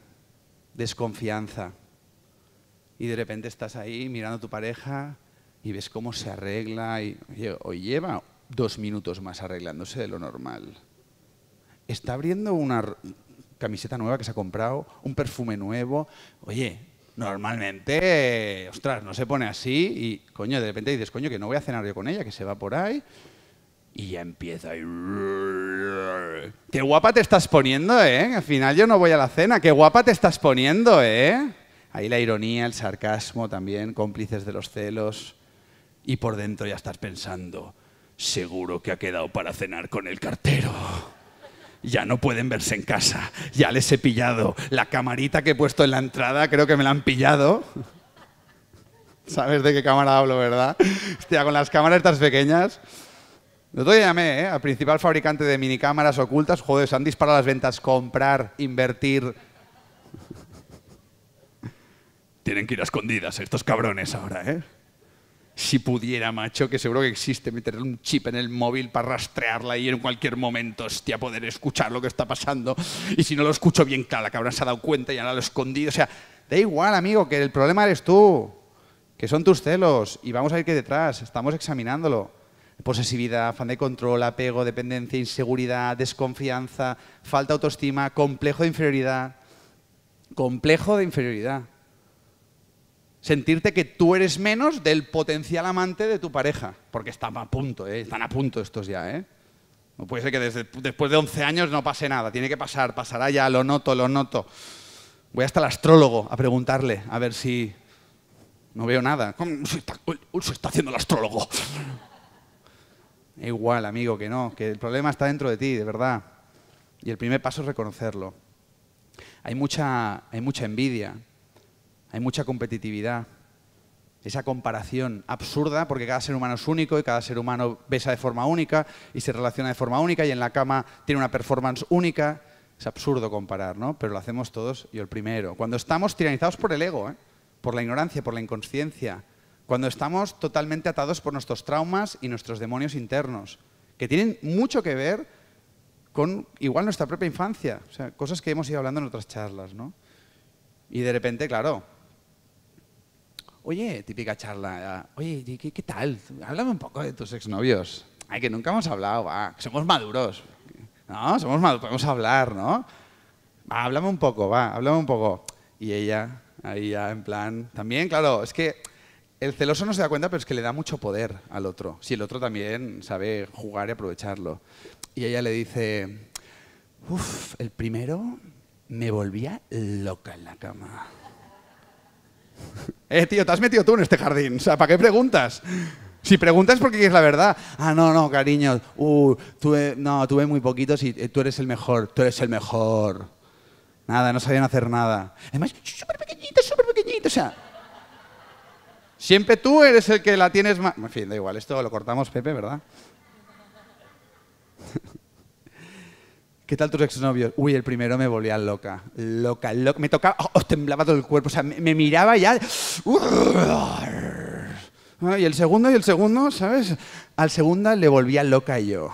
desconfianza. Y de repente estás ahí mirando a tu pareja y ves cómo se arregla y hoy lleva dos minutos más arreglándose de lo normal. Está abriendo una camiseta nueva que se ha comprado, un perfume nuevo. Oye, normalmente, ostras, no se pone así y, coño, de repente dices, coño, que no voy a cenar yo con ella, que se va por ahí y ya empieza. Y... Qué guapa te estás poniendo, ¿eh? Al final yo no voy a la cena. Qué guapa te estás poniendo, ¿eh? Ahí la ironía, el sarcasmo también, cómplices de los celos. Y por dentro ya estás pensando, seguro que ha quedado para cenar con el cartero. Ya no pueden verse en casa, ya les he pillado. La camarita que he puesto en la entrada creo que me la han pillado. [LAUGHS] ¿Sabes de qué cámara hablo, verdad? Hostia, con las cámaras estas pequeñas. No te llamé ¿eh? al principal fabricante de minicámaras ocultas. Joder, se han disparado las ventas. Comprar, invertir. [LAUGHS] Tienen que ir a escondidas estos cabrones ahora, ¿eh? Si pudiera, macho, que seguro que existe, Meter un chip en el móvil para rastrearla y en cualquier momento, hostia, poder escuchar lo que está pasando. Y si no lo escucho bien, claro, la cabrón se ha dado cuenta y ahora lo he escondido. O sea, da igual, amigo, que el problema eres tú, que son tus celos y vamos a ir que detrás, estamos examinándolo posesividad, afán de control, apego, dependencia, inseguridad, desconfianza, falta de autoestima, complejo de inferioridad. Complejo de inferioridad. Sentirte que tú eres menos del potencial amante de tu pareja, porque están a punto, ¿eh? están a punto estos ya. ¿eh? No puede ser que después de 11 años no pase nada, tiene que pasar, pasará ya, lo noto, lo noto. Voy hasta el astrólogo a preguntarle, a ver si... No veo nada. ¿Cómo está haciendo el astrólogo? Igual, amigo, que no, que el problema está dentro de ti, de verdad. Y el primer paso es reconocerlo. Hay mucha, envidia, hay mucha competitividad, esa comparación absurda, porque cada ser humano es único y cada ser humano besa de forma única y se relaciona de forma única y en la cama tiene una performance única. Es absurdo comparar, ¿no? Pero lo hacemos todos, y el primero. Cuando estamos tiranizados por el ego, ¿eh? por la ignorancia, por la inconsciencia, cuando estamos totalmente atados por nuestros traumas y nuestros demonios internos, que tienen mucho que ver con igual nuestra propia infancia, o sea, cosas que hemos ido hablando en otras charlas, ¿no? Y de repente, claro, oye, típica charla, ah, oye, ¿qué, tal? Háblame un poco de tus exnovios. Ay, que nunca hemos hablado, va, somos maduros. No, somos maduros, podemos hablar, ¿no? Va, háblame un poco, va, háblame un poco. Y ella, ahí ya, en plan, también, claro, es que el celoso no se da cuenta, pero es que le da mucho poder al otro. Si el otro también sabe jugar y aprovecharlo. Y ella le dice, uff, el primero me volvía loca en la cama. [LAUGHS] eh, tío, te has metido tú en este jardín. O sea, ¿para qué preguntas? Si preguntas porque es la verdad. Ah, no, no, cariño. Uh, no, tuve muy poquitos y eh, tú eres el mejor. Tú eres el mejor. Nada, no sabían hacer nada. Además, súper pequeñito, súper pequeñito. O sea, Siempre tú eres el que la tienes más... En fin, da igual, esto lo cortamos, Pepe, ¿verdad? [LAUGHS] ¿Qué tal tus exnovios? Uy, el primero me volvía loca. Loca, loca. Me tocaba, oh, oh, temblaba todo el cuerpo. O sea, me, miraba y ya. Y el segundo, y el segundo, ¿sabes? Al segundo le volvía loca yo.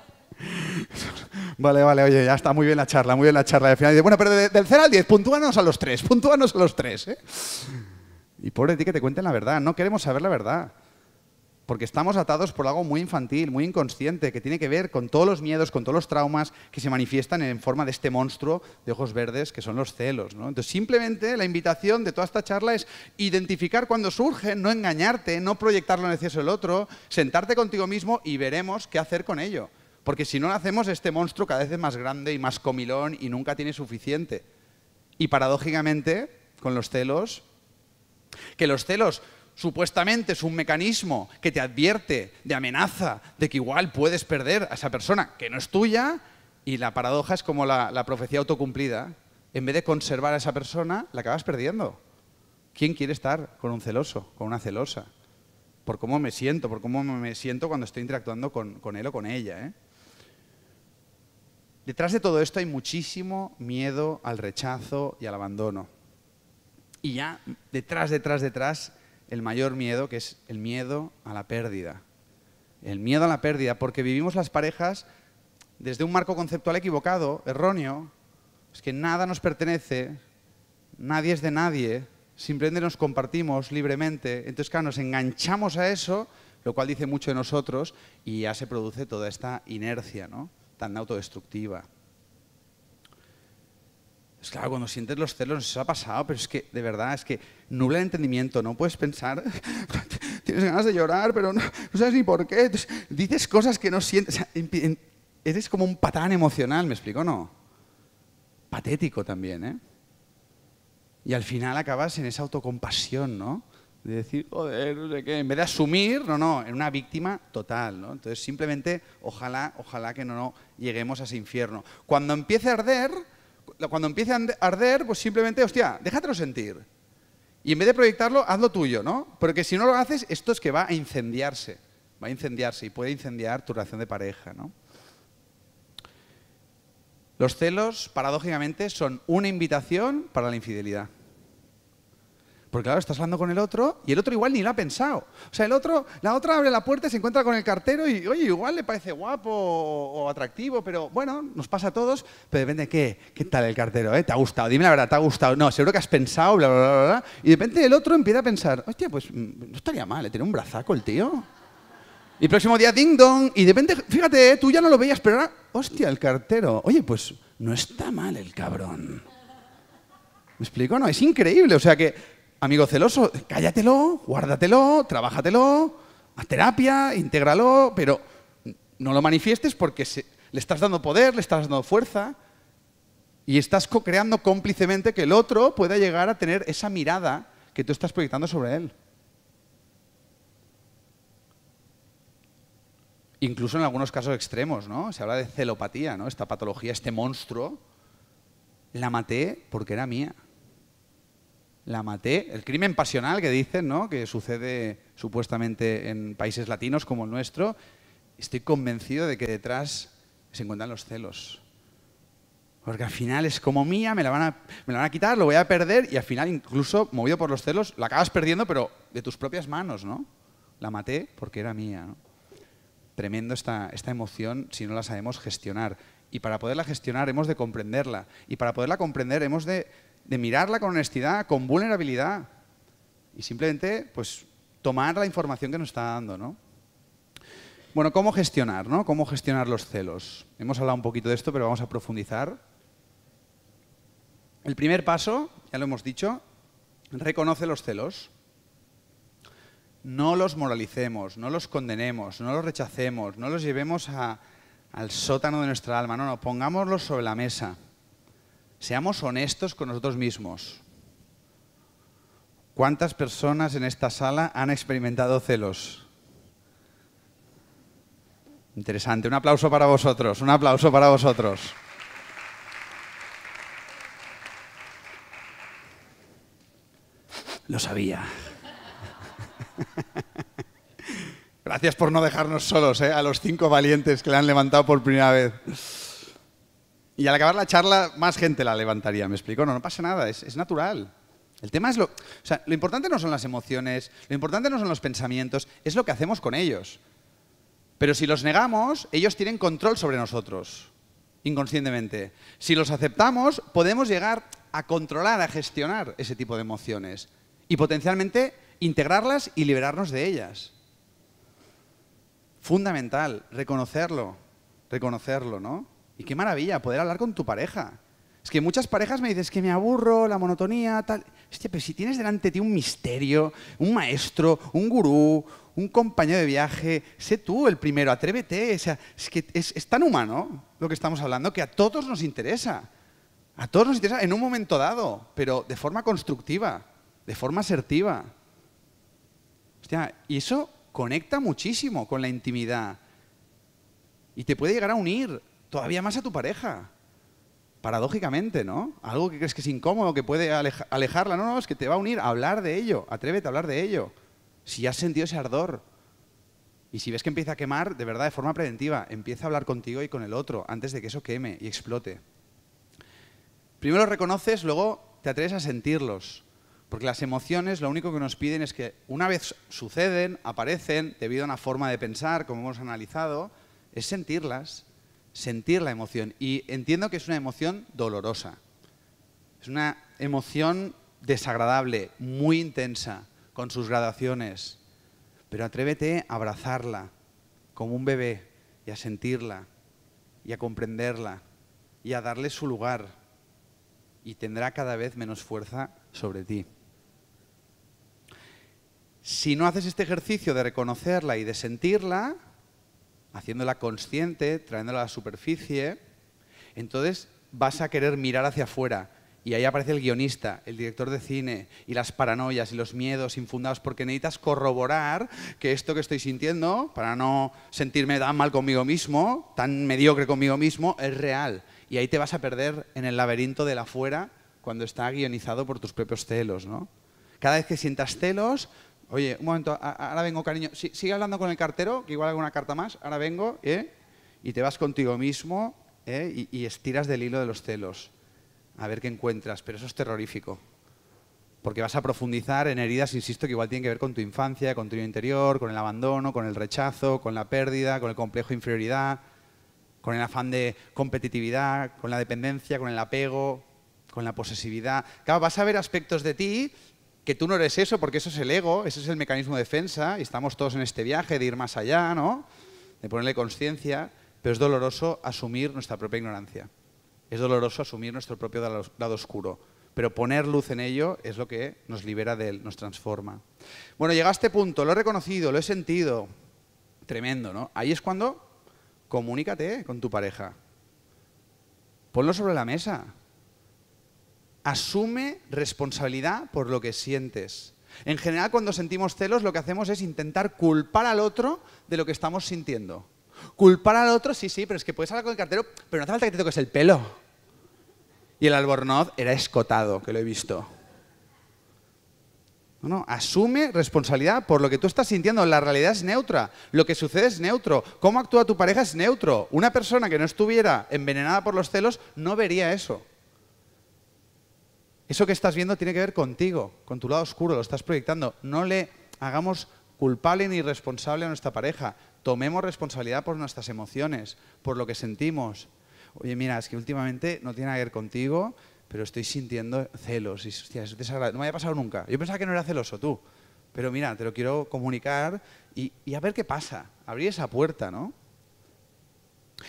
[LAUGHS] Vale, vale, oye, ya está muy bien la charla, muy bien la charla de final. Bueno, pero del 0 al 10, puntúanos a los 3. puntúanos a los 3, ¿eh? Y pobre de ti que te cuenten la verdad. No queremos saber la verdad. Porque estamos atados por algo muy infantil, muy inconsciente, que tiene que ver con todos los miedos, con todos los traumas que se manifiestan en forma de este monstruo de ojos verdes que son los celos. Entonces, simplemente la invitación de toda esta charla es identificar cuando surge, no engañarte, no proyectar lo el del otro, sentarte contigo mismo y veremos qué hacer con ello. Porque si no lo hacemos, este monstruo cada vez es más grande y más comilón y nunca tiene suficiente. Y paradójicamente, con los celos, que los celos supuestamente es un mecanismo que te advierte de amenaza, de que igual puedes perder a esa persona que no es tuya, y la paradoja es como la, profecía autocumplida. En vez de conservar a esa persona, la acabas perdiendo. ¿Quién quiere estar con un celoso, con una celosa? Por cómo me siento, por cómo me siento cuando estoy interactuando con, él o con ella. ¿eh? Detrás de todo esto hay muchísimo miedo al rechazo y al abandono. Y ya detrás, detrás, detrás, el mayor miedo, que es el miedo a la pérdida. El miedo a la pérdida, porque vivimos las parejas desde un marco conceptual equivocado, erróneo, es que nada nos pertenece, nadie es de nadie, simplemente nos compartimos libremente. Entonces, claro, nos enganchamos a eso, lo cual dice mucho de nosotros, y ya se produce toda esta inercia ¿no? tan autodestructiva. Es claro, cuando sientes los celos, eso ha pasado, pero es que, de verdad, es que nubla el entendimiento, no puedes pensar, [LAUGHS] tienes ganas de llorar, pero no, sabes ni por qué, dices cosas que no sientes, eres como un patán emocional, ¿me explico? No. Patético también, ¿eh? Y al final acabas en esa autocompasión, ¿no? De decir, joder, no sé qué, en vez de asumir, no, no, en una víctima total, ¿no? Entonces simplemente, ojalá, ojalá que no, no lleguemos a ese infierno. Cuando empiece a arder cuando empiece a arder, pues simplemente, hostia, déjatelo sentir. Y en vez de proyectarlo, hazlo tuyo, ¿no? Porque si no lo haces, esto es que va a incendiarse. Va a incendiarse y puede incendiar tu relación de pareja, ¿no? Los celos, paradójicamente, son una invitación para la infidelidad. Porque claro, estás hablando con el otro y el otro igual ni lo ha pensado. O sea, el otro, la otra abre la puerta se encuentra con el cartero y, oye, igual le parece guapo o, atractivo, pero bueno, nos pasa a todos, pero depende de qué, qué tal el cartero, ¿eh? ¿Te ha gustado? Dime la verdad, ¿te ha gustado? No, seguro que has pensado, bla, bla, bla, bla. Y de repente el otro empieza a pensar, hostia, pues mm, no estaría mal, le tiene un brazaco el tío. Y el próximo día, ding dong, y de fíjate, ¿eh? tú ya no lo veías, pero ahora, hostia, el cartero. Oye, pues no está mal el cabrón. ¿Me explico? No, es increíble. O sea que amigo celoso, cállatelo, guárdatelo, trabájatelo, haz terapia, intégralo, pero no lo manifiestes porque le estás dando poder, le estás dando fuerza y estás creando cómplicemente que el otro pueda llegar a tener esa mirada que tú estás proyectando sobre él. Incluso en algunos casos extremos, ¿no? Se habla de celopatía, ¿no? Esta patología, este monstruo, la maté porque era mía la maté. El crimen pasional que dicen, ¿no? que sucede supuestamente en países latinos como el nuestro, estoy convencido de que detrás se encuentran los celos. Porque al final es como mía, me la, van a, quitar, lo voy a perder y al final incluso, movido por los celos, la acabas perdiendo, pero de tus propias manos, ¿no? La maté porque era mía. Tremendo esta emoción si no la sabemos gestionar. Y para poderla gestionar hemos de comprenderla. Y para poderla comprender hemos de de mirarla con honestidad, con vulnerabilidad y simplemente pues, tomar la información que nos está dando. ¿no? Bueno, ¿cómo gestionar? ¿no? ¿Cómo gestionar los celos? Hemos hablado un poquito de esto, pero vamos a profundizar. El primer paso, ya lo hemos dicho, reconoce los celos. No los moralicemos, no los condenemos, no los rechacemos, no los llevemos al sótano de nuestra alma. No, no, pongámoslos sobre la mesa. Seamos honestos con nosotros mismos. ¿Cuántas personas en esta sala han experimentado celos? Interesante. Un aplauso para vosotros. Un aplauso para vosotros. Lo sabía. [LAUGHS] Gracias por no dejarnos solos, ¿eh? a los cinco valientes que la han levantado por primera vez. Y al acabar la charla, más gente la levantaría, me explico? No, no pasa nada, es, es natural. El tema es lo... O sea, lo importante no son las emociones, lo importante no son los pensamientos, es lo que hacemos con ellos. Pero si los negamos, ellos tienen control sobre nosotros, inconscientemente. Si los aceptamos, podemos llegar a controlar, a gestionar ese tipo de emociones y potencialmente integrarlas y liberarnos de ellas. Fundamental, reconocerlo, reconocerlo, ¿no? Y qué maravilla poder hablar con tu pareja. Es que muchas parejas me dices que me aburro, la monotonía, tal. Hostia, pero si tienes delante de ti un misterio, un maestro, un gurú, un compañero de viaje, sé tú el primero, atrévete. O sea, es que es, es tan humano lo que estamos hablando que a todos nos interesa. A todos nos interesa en un momento dado, pero de forma constructiva, de forma asertiva. Hostia, y eso conecta muchísimo con la intimidad. Y te puede llegar a unir todavía más a tu pareja. Paradójicamente, ¿no? Algo que crees que es incómodo, que puede alejarla. No, no, es que te va a unir a hablar de ello. Atrévete a hablar de ello. Si has sentido ese ardor. Y si ves que empieza a quemar, de verdad, de forma preventiva, empieza a hablar contigo y con el otro antes de que eso queme y explote. Primero los reconoces, luego te atreves a sentirlos. Porque las emociones lo único que nos piden es que una vez suceden, aparecen, debido a una forma de pensar, como hemos analizado, es sentirlas sentir la emoción. Y entiendo que es una emoción dolorosa. Es una emoción desagradable, muy intensa, con sus gradaciones. Pero atrévete a abrazarla como un bebé y a sentirla y a comprenderla y a darle su lugar. Y tendrá cada vez menos fuerza sobre ti. Si no haces este ejercicio de reconocerla y de sentirla, haciéndola consciente, trayéndola a la superficie, entonces vas a querer mirar hacia afuera. Y ahí aparece el guionista, el director de cine, y las paranoias y los miedos infundados, porque necesitas corroborar que esto que estoy sintiendo, para no sentirme tan mal conmigo mismo, tan mediocre conmigo mismo, es real. Y ahí te vas a perder en el laberinto de la fuera cuando está guionizado por tus propios celos. ¿no? Cada vez que sientas celos, Oye, un momento, ahora vengo, cariño. sigue hablando con el cartero, que igual hago una carta más. Ahora vengo, ¿eh? Y te vas contigo mismo ¿eh? y, y estiras del hilo de los celos. A ver qué encuentras, pero eso es terrorífico. Porque vas a profundizar en heridas, insisto, que igual tienen que ver con tu infancia, con tu interior, con el abandono, con el rechazo, con la pérdida, con el complejo de inferioridad, con el afán de competitividad, con la dependencia, con el apego, con la posesividad. Claro, vas a ver aspectos de ti que tú no eres eso, porque eso es el ego, ese es el mecanismo de defensa, y estamos todos en este viaje de ir más allá, De ponerle conciencia, pero es doloroso asumir nuestra propia ignorancia. Es doloroso asumir nuestro propio lado oscuro, pero poner luz en ello es lo que nos libera de él, nos transforma. Bueno, llega a este punto, lo he reconocido, lo he sentido, tremendo, ¿no? Ahí es cuando comunícate con tu pareja. Ponlo sobre la mesa. Asume responsabilidad por lo que sientes. En general, cuando sentimos celos, lo que hacemos es intentar culpar al otro de lo que estamos sintiendo. Culpar al otro, sí, sí, pero es que puedes hablar con el cartero, pero no hace falta que te toques el pelo. Y el albornoz era escotado, que lo he visto. No, no, asume responsabilidad por lo que tú estás sintiendo. La realidad es neutra. Lo que sucede es neutro. Cómo actúa tu pareja es neutro. Una persona que no estuviera envenenada por los celos no vería eso. Eso que estás viendo tiene que ver contigo, con tu lado oscuro, lo estás proyectando. No le hagamos culpable ni responsable a nuestra pareja. Tomemos responsabilidad por nuestras emociones, por lo que sentimos. Oye, mira, es que últimamente no tiene nada que ver contigo, pero estoy sintiendo celos. Y, hostia, es desagradable. No me haya pasado nunca. Yo pensaba que no era celoso tú. Pero mira, te lo quiero comunicar y, a ver qué pasa. Abrir esa puerta, ¿no?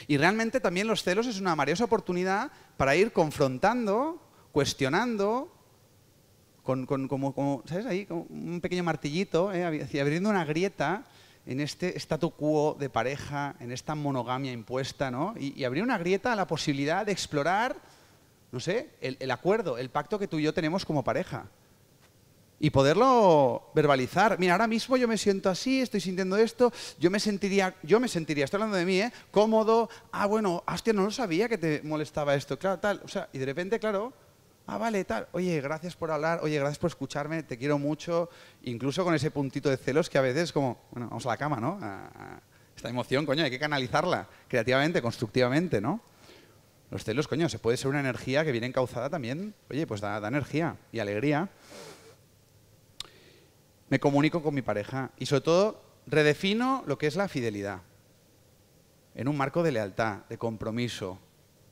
Y realmente también los celos es una maravillosa oportunidad para ir confrontando cuestionando, con, como, como, ¿sabes? Ahí, como un pequeño martillito, ¿eh? abriendo una grieta en este statu quo de pareja, en esta monogamia impuesta, ¿no? Y, y abrir una grieta a la posibilidad de explorar, no sé, el, acuerdo, el pacto que tú y yo tenemos como pareja y poderlo verbalizar. Mira, ahora mismo yo me siento así, estoy sintiendo esto, yo me sentiría, yo me sentiría, estoy hablando de mí, ¿eh? cómodo, ah, bueno, ah, hostia, no lo sabía que te molestaba esto, claro, tal. O sea, y de repente, claro, ah, vale, tal, oye, gracias por hablar, oye, gracias por escucharme, te quiero mucho, incluso con ese puntito de celos que a veces como, bueno, vamos a la cama, ¿no? esta emoción, coño, hay que canalizarla creativamente, constructivamente, ¿no? Los celos, coño, se puede ser una energía que viene encauzada también, oye, pues da, da energía y alegría. Me comunico con mi pareja y sobre todo redefino lo que es la fidelidad en un marco de lealtad, de compromiso,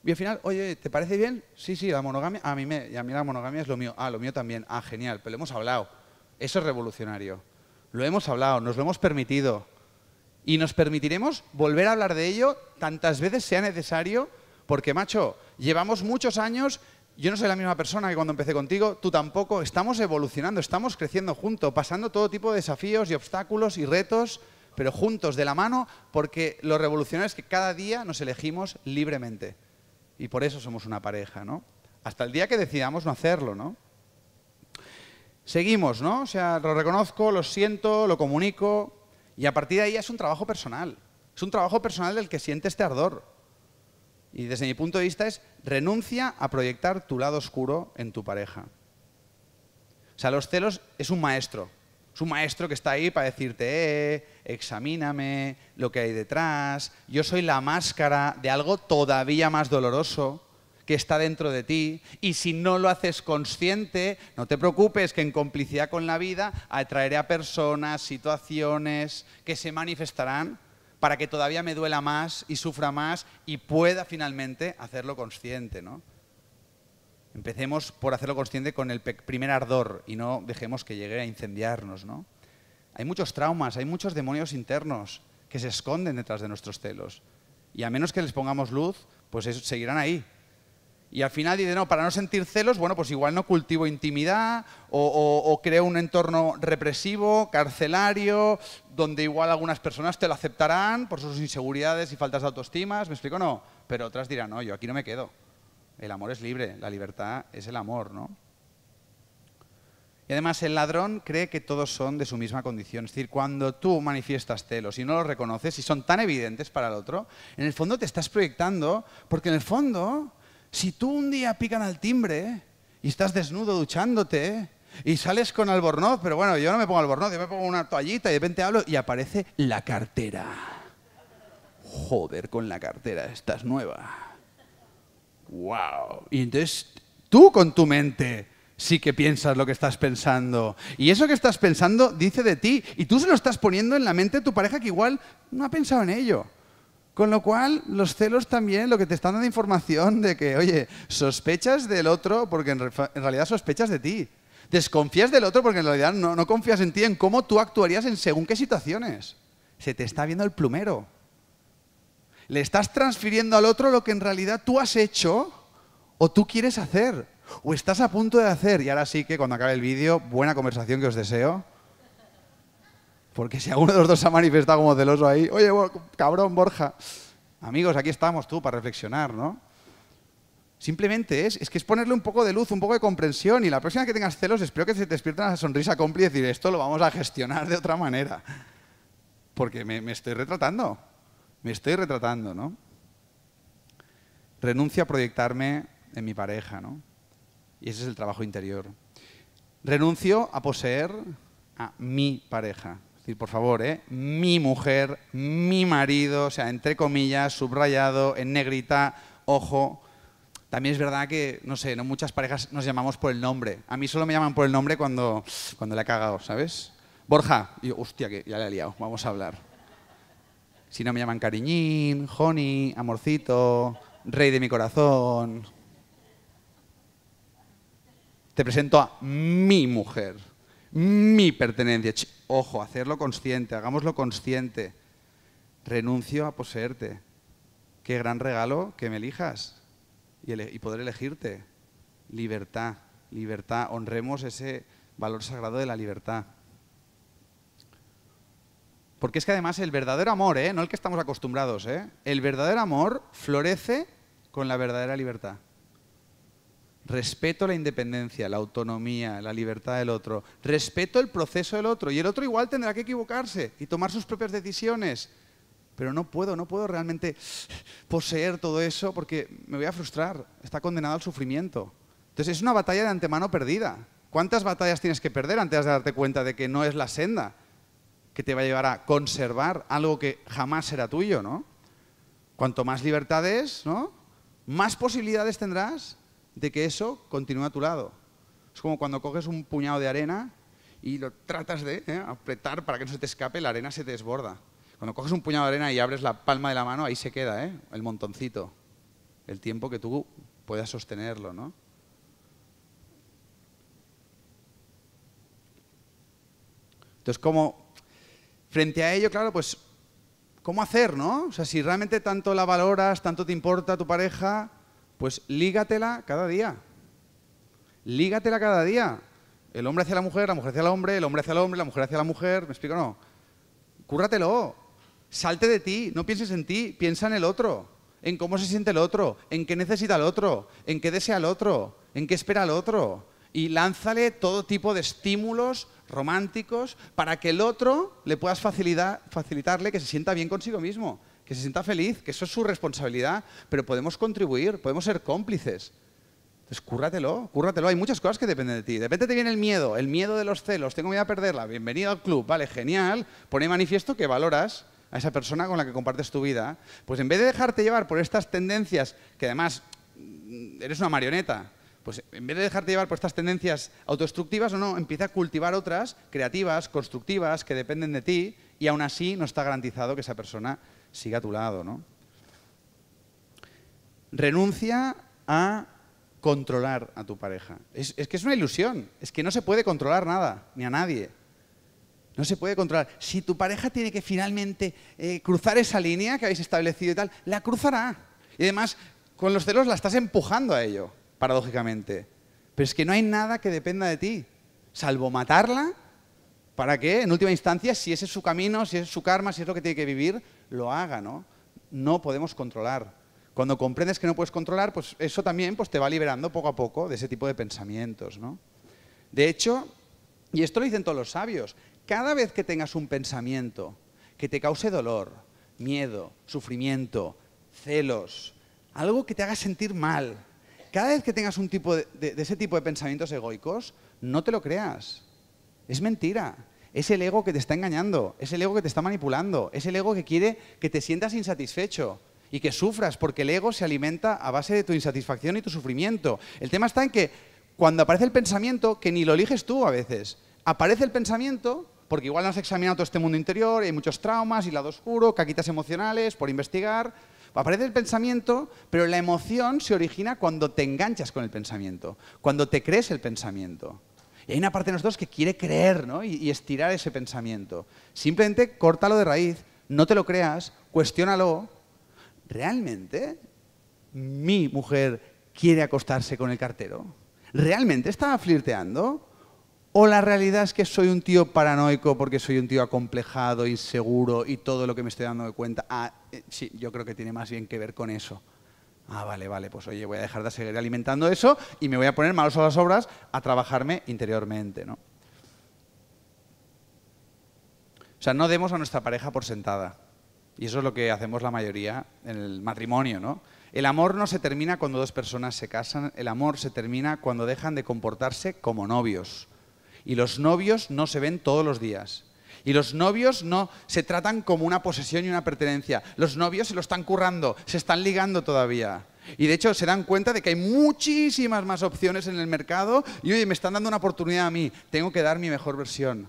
y al final, oye, ¿te parece bien? Sí, sí, la monogamia, a mí, me, a mí la monogamia es lo mío. Ah, lo mío también. Ah, genial, pero lo hemos hablado. Eso es revolucionario. Lo hemos hablado, nos lo hemos permitido. Y nos permitiremos volver a hablar de ello tantas veces sea necesario, porque, macho, llevamos muchos años, yo no soy la misma persona que cuando empecé contigo, tú tampoco, estamos evolucionando, estamos creciendo juntos, pasando todo tipo de desafíos y obstáculos y retos, pero juntos, de la mano, porque lo revolucionario es que cada día nos elegimos libremente y por eso somos una pareja, ¿no? Hasta el día que decidamos no hacerlo, ¿no? Seguimos, ¿no? O sea, lo reconozco, lo siento, lo comunico y a partir de ahí es un trabajo personal. Es un trabajo personal del que siente este ardor. Y desde mi punto de vista es renuncia a proyectar tu lado oscuro en tu pareja. O sea, los celos es un maestro, un maestro que está ahí para decirte, eh, examíname lo que hay detrás. Yo soy la máscara de algo todavía más doloroso que está dentro de ti. Y si no lo haces consciente, no te preocupes que en complicidad con la vida atraeré a personas, situaciones que se manifestarán para que todavía me duela más y sufra más y pueda finalmente hacerlo consciente, ¿no? Empecemos por hacerlo consciente con el primer ardor y no dejemos que llegue a incendiarnos, ¿no? Hay muchos traumas, hay muchos demonios internos que se esconden detrás de nuestros celos. Y a menos que les pongamos luz, pues seguirán ahí. Y al final dice, no, para no sentir celos, bueno, pues igual no cultivo intimidad o, creo un entorno represivo, carcelario, donde igual algunas personas te lo aceptarán por sus inseguridades y faltas de autoestima, ¿me explico? No, pero otras dirán, no, yo aquí no me quedo. El amor es libre, la libertad es el amor, ¿no? Y además el ladrón cree que todos son de su misma condición. Es decir, cuando tú manifiestas celos y no los reconoces y son tan evidentes para el otro, en el fondo te estás proyectando, porque en el fondo, si tú un día pican al timbre y estás desnudo duchándote y sales con albornoz, pero bueno, yo no me pongo albornoz, yo me pongo una toallita y de repente hablo y aparece la cartera. Joder con la cartera, estás nueva wow. Y entonces tú con tu mente sí que piensas lo que estás pensando. Y eso que estás pensando dice de ti. Y tú se lo estás poniendo en la mente de tu pareja que igual no ha pensado en ello. Con lo cual, los celos también lo que te están dando información de que, oye, sospechas del otro porque en, realidad sospechas de ti. Desconfías del otro porque en realidad no confías en ti, en cómo tú actuarías en según qué situaciones. Se te está viendo el plumero le estás transfiriendo al otro lo que en realidad tú has hecho o tú quieres hacer o estás a punto de hacer. Y ahora sí que cuando acabe el vídeo, buena conversación que os deseo. Porque si alguno de los dos se ha manifestado como celoso ahí, oye, cabrón, Borja. Amigos, aquí estamos tú para reflexionar, ¿no? Simplemente es, es que es ponerle un poco de luz, un poco de comprensión. Y la próxima que tengas celos, espero que se te despierta una sonrisa cómplice y decir, esto lo vamos a gestionar de otra manera. Porque me estoy retratando. Me estoy retratando, ¿no? Renuncio a proyectarme en mi pareja, ¿no? Y ese es el trabajo interior. Renuncio a poseer a mi pareja. Es decir, por favor, ¿eh? mi mujer, mi marido, o sea, entre comillas, subrayado, en negrita, ojo. También es verdad que, no sé, no muchas parejas nos llamamos por el nombre. A mí solo me llaman por el nombre cuando, cuando le ha cagado, ¿sabes? Borja, y hostia, que ya le he liado, vamos a hablar. Si no me llaman cariñín, honey, amorcito, rey de mi corazón. Te presento a mi mujer, mi pertenencia. Ojo, hacerlo consciente, hagámoslo consciente. Renuncio a poseerte. Qué gran regalo que me elijas y, y poder elegirte. Libertad, libertad. Honremos ese valor sagrado de la libertad. Porque es que además el verdadero amor, ¿eh? no el que estamos acostumbrados, ¿eh? el verdadero amor florece con la verdadera libertad. Respeto la independencia, la autonomía, la libertad del otro. Respeto el proceso del otro. Y el otro igual tendrá que equivocarse y tomar sus propias decisiones. Pero no puedo, no puedo realmente poseer todo eso porque me voy a frustrar. Está condenado al sufrimiento. Entonces es una batalla de antemano perdida. ¿Cuántas batallas tienes que perder antes de darte cuenta de que no es la senda? que te va a llevar a conservar algo que jamás será tuyo, ¿no? Cuanto más libertades, Más posibilidades tendrás de que eso continúe a tu lado. Es como cuando coges un puñado de arena y lo tratas de ¿eh? apretar para que no se te escape, la arena se te desborda. Cuando coges un puñado de arena y abres la palma de la mano, ahí se queda, ¿eh? El montoncito. El tiempo que tú puedas sostenerlo, ¿no? Entonces, ¿cómo Frente a ello, claro, pues, ¿cómo hacer, no? O sea, si realmente tanto la valoras, tanto te importa tu pareja, pues lígatela cada día. Lígatela cada día. El hombre hacia la mujer, la mujer hacia el hombre, el hombre hacia el hombre, la mujer hacia la mujer, ¿me explico? No. Cúrratelo. Salte de ti, no pienses en ti, piensa en el otro, en cómo se siente el otro, en qué necesita el otro, en qué desea el otro, en qué espera el otro. Y lánzale todo tipo de estímulos románticos, para que el otro le puedas facilitar, facilitarle que se sienta bien consigo mismo, que se sienta feliz, que eso es su responsabilidad, pero podemos contribuir, podemos ser cómplices. Entonces, cúrratelo, cúrratelo. Hay muchas cosas que dependen de ti. De repente te viene el miedo, el miedo de los celos, tengo miedo a perderla, bienvenido al club, vale, genial. Pone manifiesto que valoras a esa persona con la que compartes tu vida. Pues en vez de dejarte llevar por estas tendencias, que además mm, eres una marioneta, pues en vez de dejarte llevar por estas tendencias autoestructivas o no, empieza a cultivar otras creativas, constructivas, que dependen de ti y aún así no está garantizado que esa persona siga a tu lado. ¿no? Renuncia a controlar a tu pareja. Es, que es una ilusión, es que no se puede controlar nada, ni a nadie. No se puede controlar. Si tu pareja tiene que finalmente eh, cruzar esa línea que habéis establecido y tal, la cruzará. Y además, con los celos la estás empujando a ello paradójicamente. Pero es que no hay nada que dependa de ti, salvo matarla para que, en última instancia, si ese es su camino, si es su karma, si es lo que tiene que vivir, lo haga, ¿no? No podemos controlar. Cuando comprendes que no puedes controlar, pues eso también pues, te va liberando poco a poco de ese tipo de pensamientos, ¿no? De hecho, y esto lo dicen todos los sabios, cada vez que tengas un pensamiento que te cause dolor, miedo, sufrimiento, celos, algo que te haga sentir mal, cada vez que tengas un tipo de, ese tipo de pensamientos egoicos, no te lo creas. Es mentira. Es el ego que te está engañando, es el ego que te está manipulando, es el ego que quiere que te sientas insatisfecho y que sufras, porque el ego se alimenta a base de tu insatisfacción y tu sufrimiento. El tema está en que cuando aparece el pensamiento, que ni lo eliges tú a veces, aparece el pensamiento porque igual no has examinado todo este mundo interior, hay muchos traumas y lado oscuro, caquitas emocionales por investigar, Aparece el pensamiento, pero la emoción se origina cuando te enganchas con el pensamiento, cuando te crees el pensamiento. Y hay una parte de nosotros que quiere creer ¿no? y, estirar ese pensamiento. Simplemente córtalo de raíz, no te lo creas, cuestiónalo. ¿Realmente mi mujer quiere acostarse con el cartero? ¿Realmente estaba flirteando? ¿O la realidad es que soy un tío paranoico porque soy un tío acomplejado, inseguro y todo lo que me estoy dando de cuenta, ah, eh, sí, yo creo que tiene más bien que ver con eso. Ah, vale, vale, pues oye, voy a dejar de seguir alimentando eso y me voy a poner manos a las obras a trabajarme interiormente, ¿no? O sea, no demos a nuestra pareja por sentada. Y eso es lo que hacemos la mayoría en el matrimonio, ¿no? El amor no se termina cuando dos personas se casan, el amor se termina cuando dejan de comportarse como novios. Y los novios no se ven todos los días. Y los novios no se tratan como una posesión y una pertenencia. Los novios se lo están currando, se están ligando todavía. Y de hecho se dan cuenta de que hay muchísimas más opciones en el mercado y oye, me están dando una oportunidad a mí, tengo que dar mi mejor versión.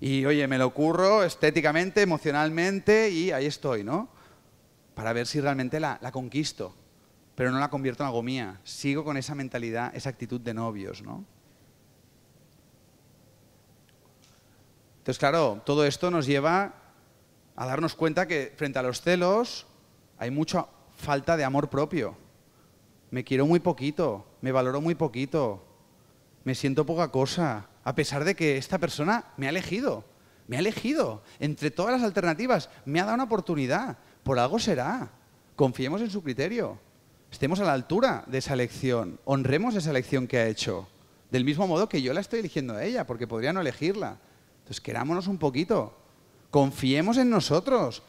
Y oye, me lo curro estéticamente, emocionalmente y ahí estoy, ¿no? Para ver si realmente la, conquisto, pero no la convierto en algo mía. Sigo con esa mentalidad, esa actitud de novios, ¿no? Entonces, claro, todo esto nos lleva a darnos cuenta que frente a los celos hay mucha falta de amor propio. Me quiero muy poquito, me valoro muy poquito, me siento poca cosa, a pesar de que esta persona me ha elegido, me ha elegido entre todas las alternativas, me ha dado una oportunidad, por algo será. Confiemos en su criterio, estemos a la altura de esa elección, honremos esa elección que ha hecho, del mismo modo que yo la estoy eligiendo a ella, porque podría no elegirla. Pues querámonos un poquito. Confiemos en nosotros.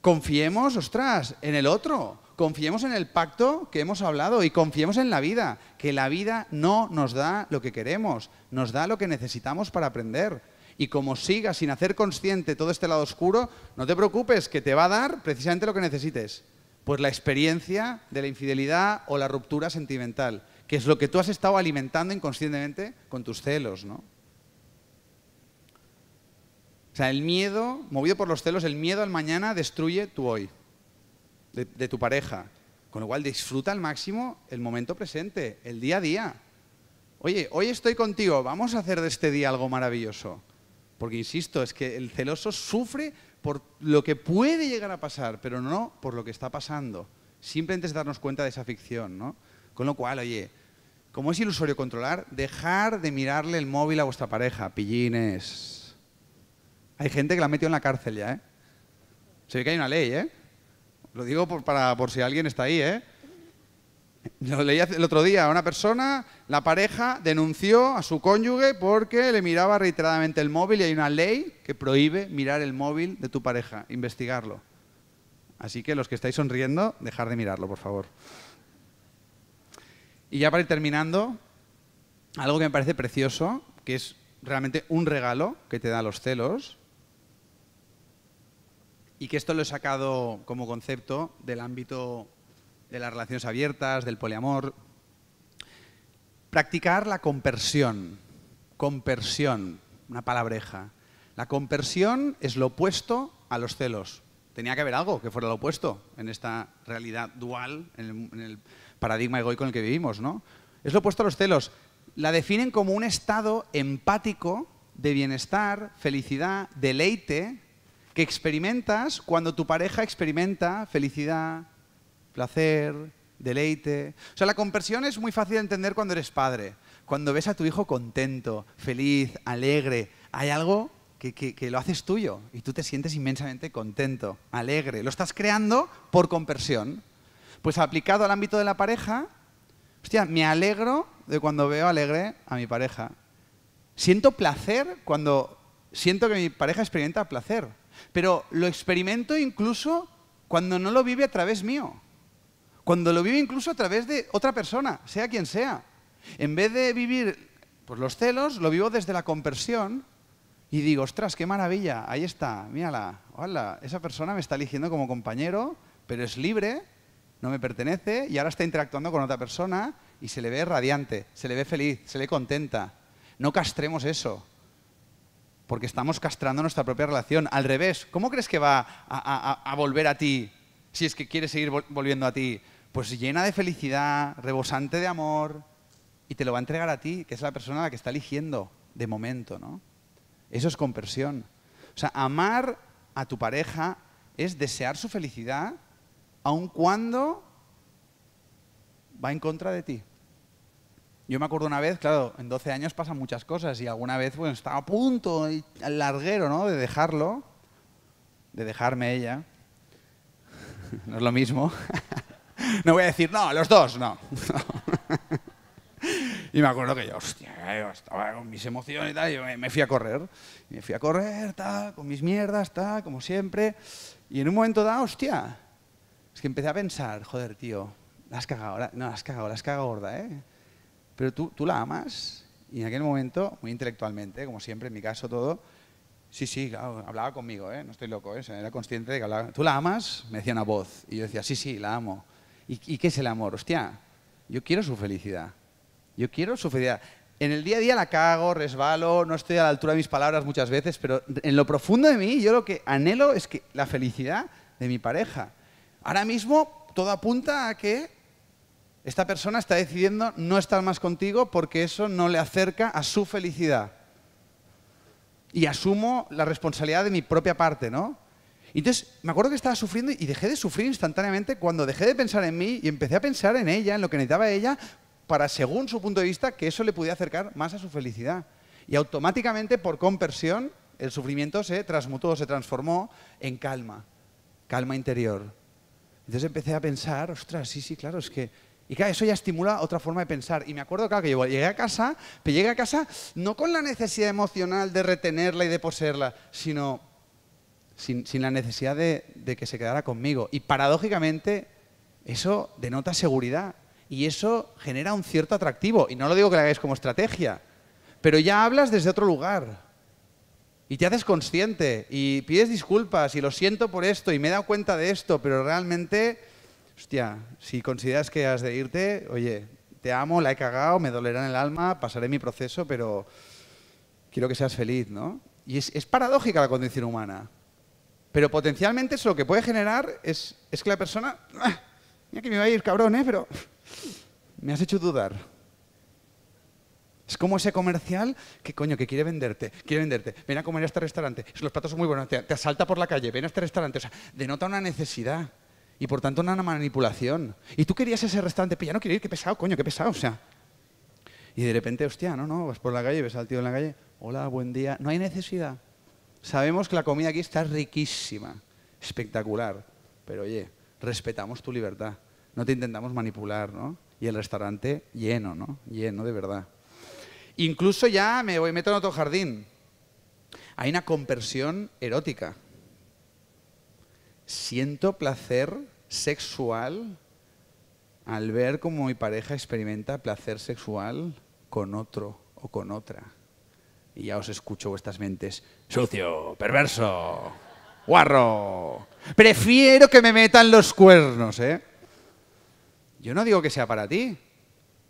Confiemos, ostras, en el otro. Confiemos en el pacto que hemos hablado y confiemos en la vida, que la vida no nos da lo que queremos, nos da lo que necesitamos para aprender. Y como sigas sin hacer consciente todo este lado oscuro, no te preocupes, que te va a dar precisamente lo que necesites. Pues la experiencia de la infidelidad o la ruptura sentimental, que es lo que tú has estado alimentando inconscientemente con tus celos, ¿no? O sea, el miedo, movido por los celos, el miedo al mañana destruye tu hoy, de, tu pareja. Con lo cual disfruta al máximo el momento presente, el día a día. Oye, hoy estoy contigo, vamos a hacer de este día algo maravilloso. Porque insisto, es que el celoso sufre por lo que puede llegar a pasar, pero no por lo que está pasando. Simplemente es darnos cuenta de esa ficción, ¿no? Con lo cual, oye, como es ilusorio controlar, dejar de mirarle el móvil a vuestra pareja, pillines, hay gente que la ha metido en la cárcel ya, ¿eh? Se ve que hay una ley, ¿eh? Lo digo por, para, por si alguien está ahí, ¿eh? Lo leí el otro día, a una persona, la pareja denunció a su cónyuge porque le miraba reiteradamente el móvil y hay una ley que prohíbe mirar el móvil de tu pareja, investigarlo. Así que los que estáis sonriendo, dejar de mirarlo, por favor. Y ya para ir terminando, algo que me parece precioso, que es realmente un regalo que te da los celos, y que esto lo he sacado como concepto del ámbito de las relaciones abiertas, del poliamor. Practicar la compersión. Compersión, una palabreja. La compersión es lo opuesto a los celos. Tenía que haber algo que fuera lo opuesto en esta realidad dual, en el, paradigma egoico en el que vivimos, ¿no? Es lo opuesto a los celos. La definen como un estado empático de bienestar, felicidad, deleite, que experimentas cuando tu pareja experimenta felicidad, placer, deleite. O sea, la conversión es muy fácil de entender cuando eres padre. Cuando ves a tu hijo contento, feliz, alegre, hay algo que, lo haces tuyo y tú te sientes inmensamente contento, alegre. Lo estás creando por conversión. Pues aplicado al ámbito de la pareja, hostia, me alegro de cuando veo alegre a mi pareja. Siento placer cuando siento que mi pareja experimenta placer pero lo experimento incluso cuando no lo vive a través mío, cuando lo vive incluso a través de otra persona, sea quien sea. En vez de vivir pues, los celos, lo vivo desde la conversión y digo, ostras, qué maravilla, ahí está, mírala, hola, esa persona me está eligiendo como compañero, pero es libre, no me pertenece y ahora está interactuando con otra persona y se le ve radiante, se le ve feliz, se le contenta. No castremos eso porque estamos castrando nuestra propia relación. Al revés, ¿cómo crees que va a, volver a ti si es que quiere seguir volviendo a ti? Pues llena de felicidad, rebosante de amor, y te lo va a entregar a ti, que es la persona a la que está eligiendo de momento, ¿no? Eso es conversión. O sea, amar a tu pareja es desear su felicidad, aun cuando va en contra de ti. Yo me acuerdo una vez, claro, en 12 años pasan muchas cosas y alguna vez bueno, estaba a punto, al larguero, ¿no? De dejarlo, de dejarme ella. [LAUGHS] No es lo mismo. [LAUGHS] No voy a decir, no, los dos, no. [LAUGHS] Y me acuerdo que yo, hostia, estaba con mis emociones y tal, y me fui a correr. me fui a correr, tal, con mis mierdas, tal, como siempre. Y en un momento dado, hostia, es que empecé a pensar, joder, tío, las has cagado, no, las has cagado, la has gorda, ¿eh? pero tú, la amas. Y en aquel momento, muy intelectualmente, como siempre, en mi caso todo, sí, sí, hablaba conmigo, ¿eh? no estoy loco, ¿eh? era consciente de que hablaba. ¿Tú la amas? Me decía una voz. Y yo decía, sí, sí, la amo. ¿Y, ¿Y, qué es el amor? Hostia, yo quiero su felicidad. Yo quiero su felicidad. En el día a día la cago, resbalo, no estoy a la altura de mis palabras muchas veces, pero en lo profundo de mí yo lo que anhelo es que la felicidad de mi pareja. Ahora mismo todo apunta a que esta persona está decidiendo no estar más contigo porque eso no le acerca a su felicidad. Y asumo la responsabilidad de mi propia parte, ¿no? entonces me acuerdo que estaba sufriendo y dejé de sufrir instantáneamente cuando dejé de pensar en mí y empecé a pensar en ella, en lo que necesitaba ella, para, según su punto de vista, que eso le pudiera acercar más a su felicidad. Y automáticamente, por compersión, el sufrimiento se transmutó, se transformó en calma, calma interior. Entonces empecé a pensar, ostras, sí, sí, claro, es que y eso ya estimula otra forma de pensar. Y me acuerdo, claro, que llegué a casa, pero llegué a casa no con la necesidad emocional de retenerla y de poseerla, sino sin, la necesidad de, de que se quedara conmigo. Y paradójicamente, eso denota seguridad. Y eso genera un cierto atractivo. Y no lo digo que lo hagáis como estrategia, pero ya hablas desde otro lugar. Y te haces consciente y pides disculpas y lo siento por esto y me he dado cuenta de esto, pero realmente hostia, si consideras que has de irte, oye, te amo, la he cagado, me dolerá en el alma, pasaré mi proceso, pero quiero que seas feliz, ¿no? Y es, paradójica la condición humana. Pero potencialmente eso lo que puede generar es, que la persona, ¡ah! mira que me va a ir cabrón, ¿eh? Pero me has hecho dudar. Es como ese comercial que, coño, que quiere venderte, quiere venderte. Ven a comer a este restaurante, los platos son muy buenos, te, te asalta por la calle, ven a este restaurante. O sea, denota una necesidad. Y por tanto, una manipulación. Y tú querías ese restaurante, pero ya no quiero ir, qué pesado, coño, qué pesado, o sea. Y de repente, hostia, no, no, vas por la calle, ves al tío en la calle, hola, buen día. No hay necesidad. Sabemos que la comida aquí está riquísima, espectacular, pero oye, respetamos tu libertad. No te intentamos manipular, ¿no? Y el restaurante lleno, ¿no? Lleno de verdad. Incluso ya me voy, meto en otro jardín. Hay una conversión erótica siento placer sexual al ver cómo mi pareja experimenta placer sexual con otro o con otra. Y ya os escucho vuestras mentes. Sucio, perverso, guarro. Prefiero que me metan los cuernos, ¿eh? Yo no digo que sea para ti,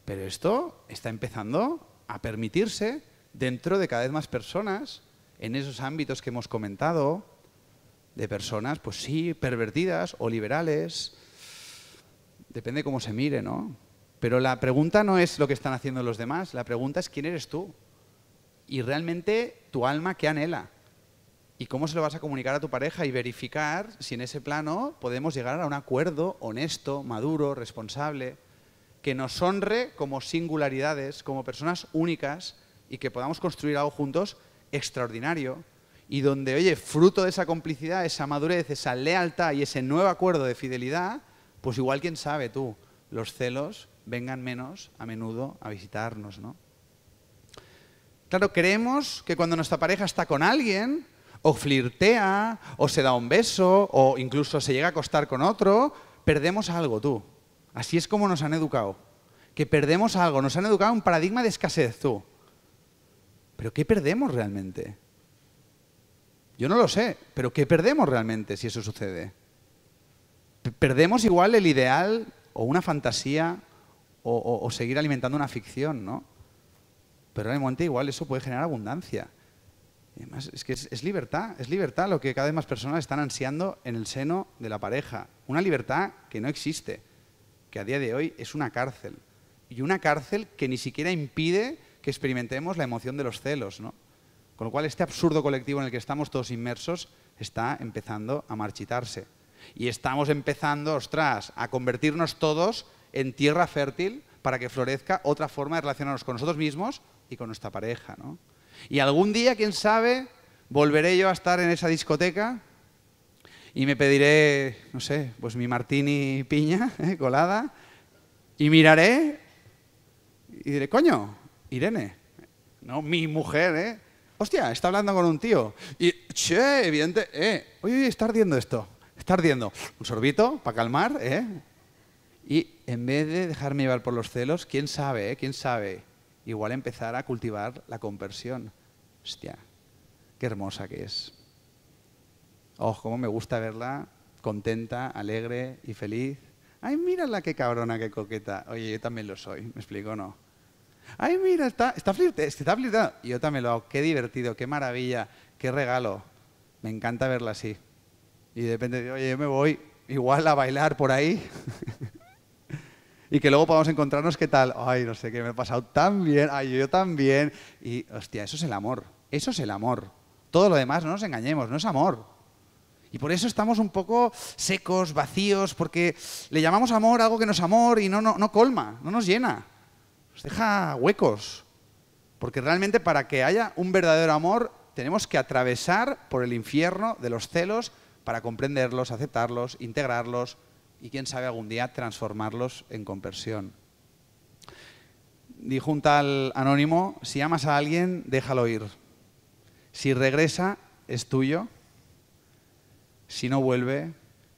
pero esto está empezando a permitirse dentro de cada vez más personas en esos ámbitos que hemos comentado, de personas, pues sí, pervertidas o liberales, depende cómo se mire, ¿no? Pero la pregunta no es lo que están haciendo los demás, la pregunta es quién eres tú y realmente tu alma qué anhela y cómo se lo vas a comunicar a tu pareja y verificar si en ese plano podemos llegar a un acuerdo honesto, maduro, responsable, que nos honre como singularidades, como personas únicas y que podamos construir algo juntos extraordinario y donde, oye, fruto de esa complicidad, esa madurez, esa lealtad y ese nuevo acuerdo de fidelidad, pues igual quién sabe tú, los celos vengan menos a menudo a visitarnos, ¿no? Claro, creemos que cuando nuestra pareja está con alguien, o flirtea, o se da un beso, o incluso se llega a acostar con otro, perdemos algo tú. Así es como nos han educado. Que perdemos algo, nos han educado un paradigma de escasez tú. Pero ¿qué perdemos realmente? Yo no lo sé, pero ¿qué perdemos realmente si eso sucede? Perdemos igual el ideal o una fantasía o, seguir alimentando una ficción, ¿no? Pero momento igual eso puede generar abundancia. además, es que es, libertad, es libertad lo que cada vez más personas están ansiando en el seno de la pareja. Una libertad que no existe, que a día de hoy es una cárcel. Y una cárcel que ni siquiera impide que experimentemos la emoción de los celos, ¿no? Con lo cual, este absurdo colectivo en el que estamos todos inmersos está empezando a marchitarse. Y estamos empezando, ostras, a convertirnos todos en tierra fértil para que florezca otra forma de relacionarnos con nosotros mismos y con nuestra pareja. ¿no? Y algún día, quién sabe, volveré yo a estar en esa discoteca y me pediré, no sé, pues mi martini piña [LAUGHS] ¿eh? colada y miraré y diré, coño, Irene, no mi mujer, ¿eh? hostia, está hablando con un tío. Y, che, evidente, eh, oye, está ardiendo esto, está ardiendo. Un sorbito para calmar, eh. Y en vez de dejarme llevar por los celos, quién sabe, eh, quién sabe, igual empezar a cultivar la conversión. Hostia, qué hermosa que es. Oh, cómo me gusta verla contenta, alegre y feliz. Ay, mírala qué cabrona, qué coqueta. Oye, yo también lo soy, ¿me explico no? Ay, mira, está, está, flirte, está flirteando. Y yo también lo hago. Qué divertido, qué maravilla, qué regalo. Me encanta verla así. Y de oye, yo me voy igual a bailar por ahí. [LAUGHS] y que luego podamos encontrarnos qué tal. Ay, no sé, qué me he pasado tan bien. Ay, yo también. Y, hostia, eso es el amor. Eso es el amor. Todo lo demás, no nos engañemos, no es amor. Y por eso estamos un poco secos, vacíos, porque le llamamos amor algo que no es amor y no, no, no colma, no nos llena deja huecos. Porque realmente para que haya un verdadero amor tenemos que atravesar por el infierno de los celos para comprenderlos, aceptarlos, integrarlos y quién sabe algún día transformarlos en conversión. Dijo un tal anónimo, si amas a alguien, déjalo ir. Si regresa, es tuyo. Si no vuelve,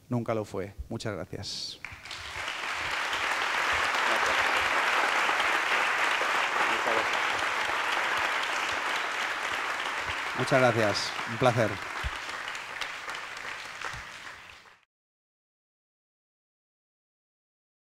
nunca lo fue. Muchas gracias. Muchas gracias, un placer.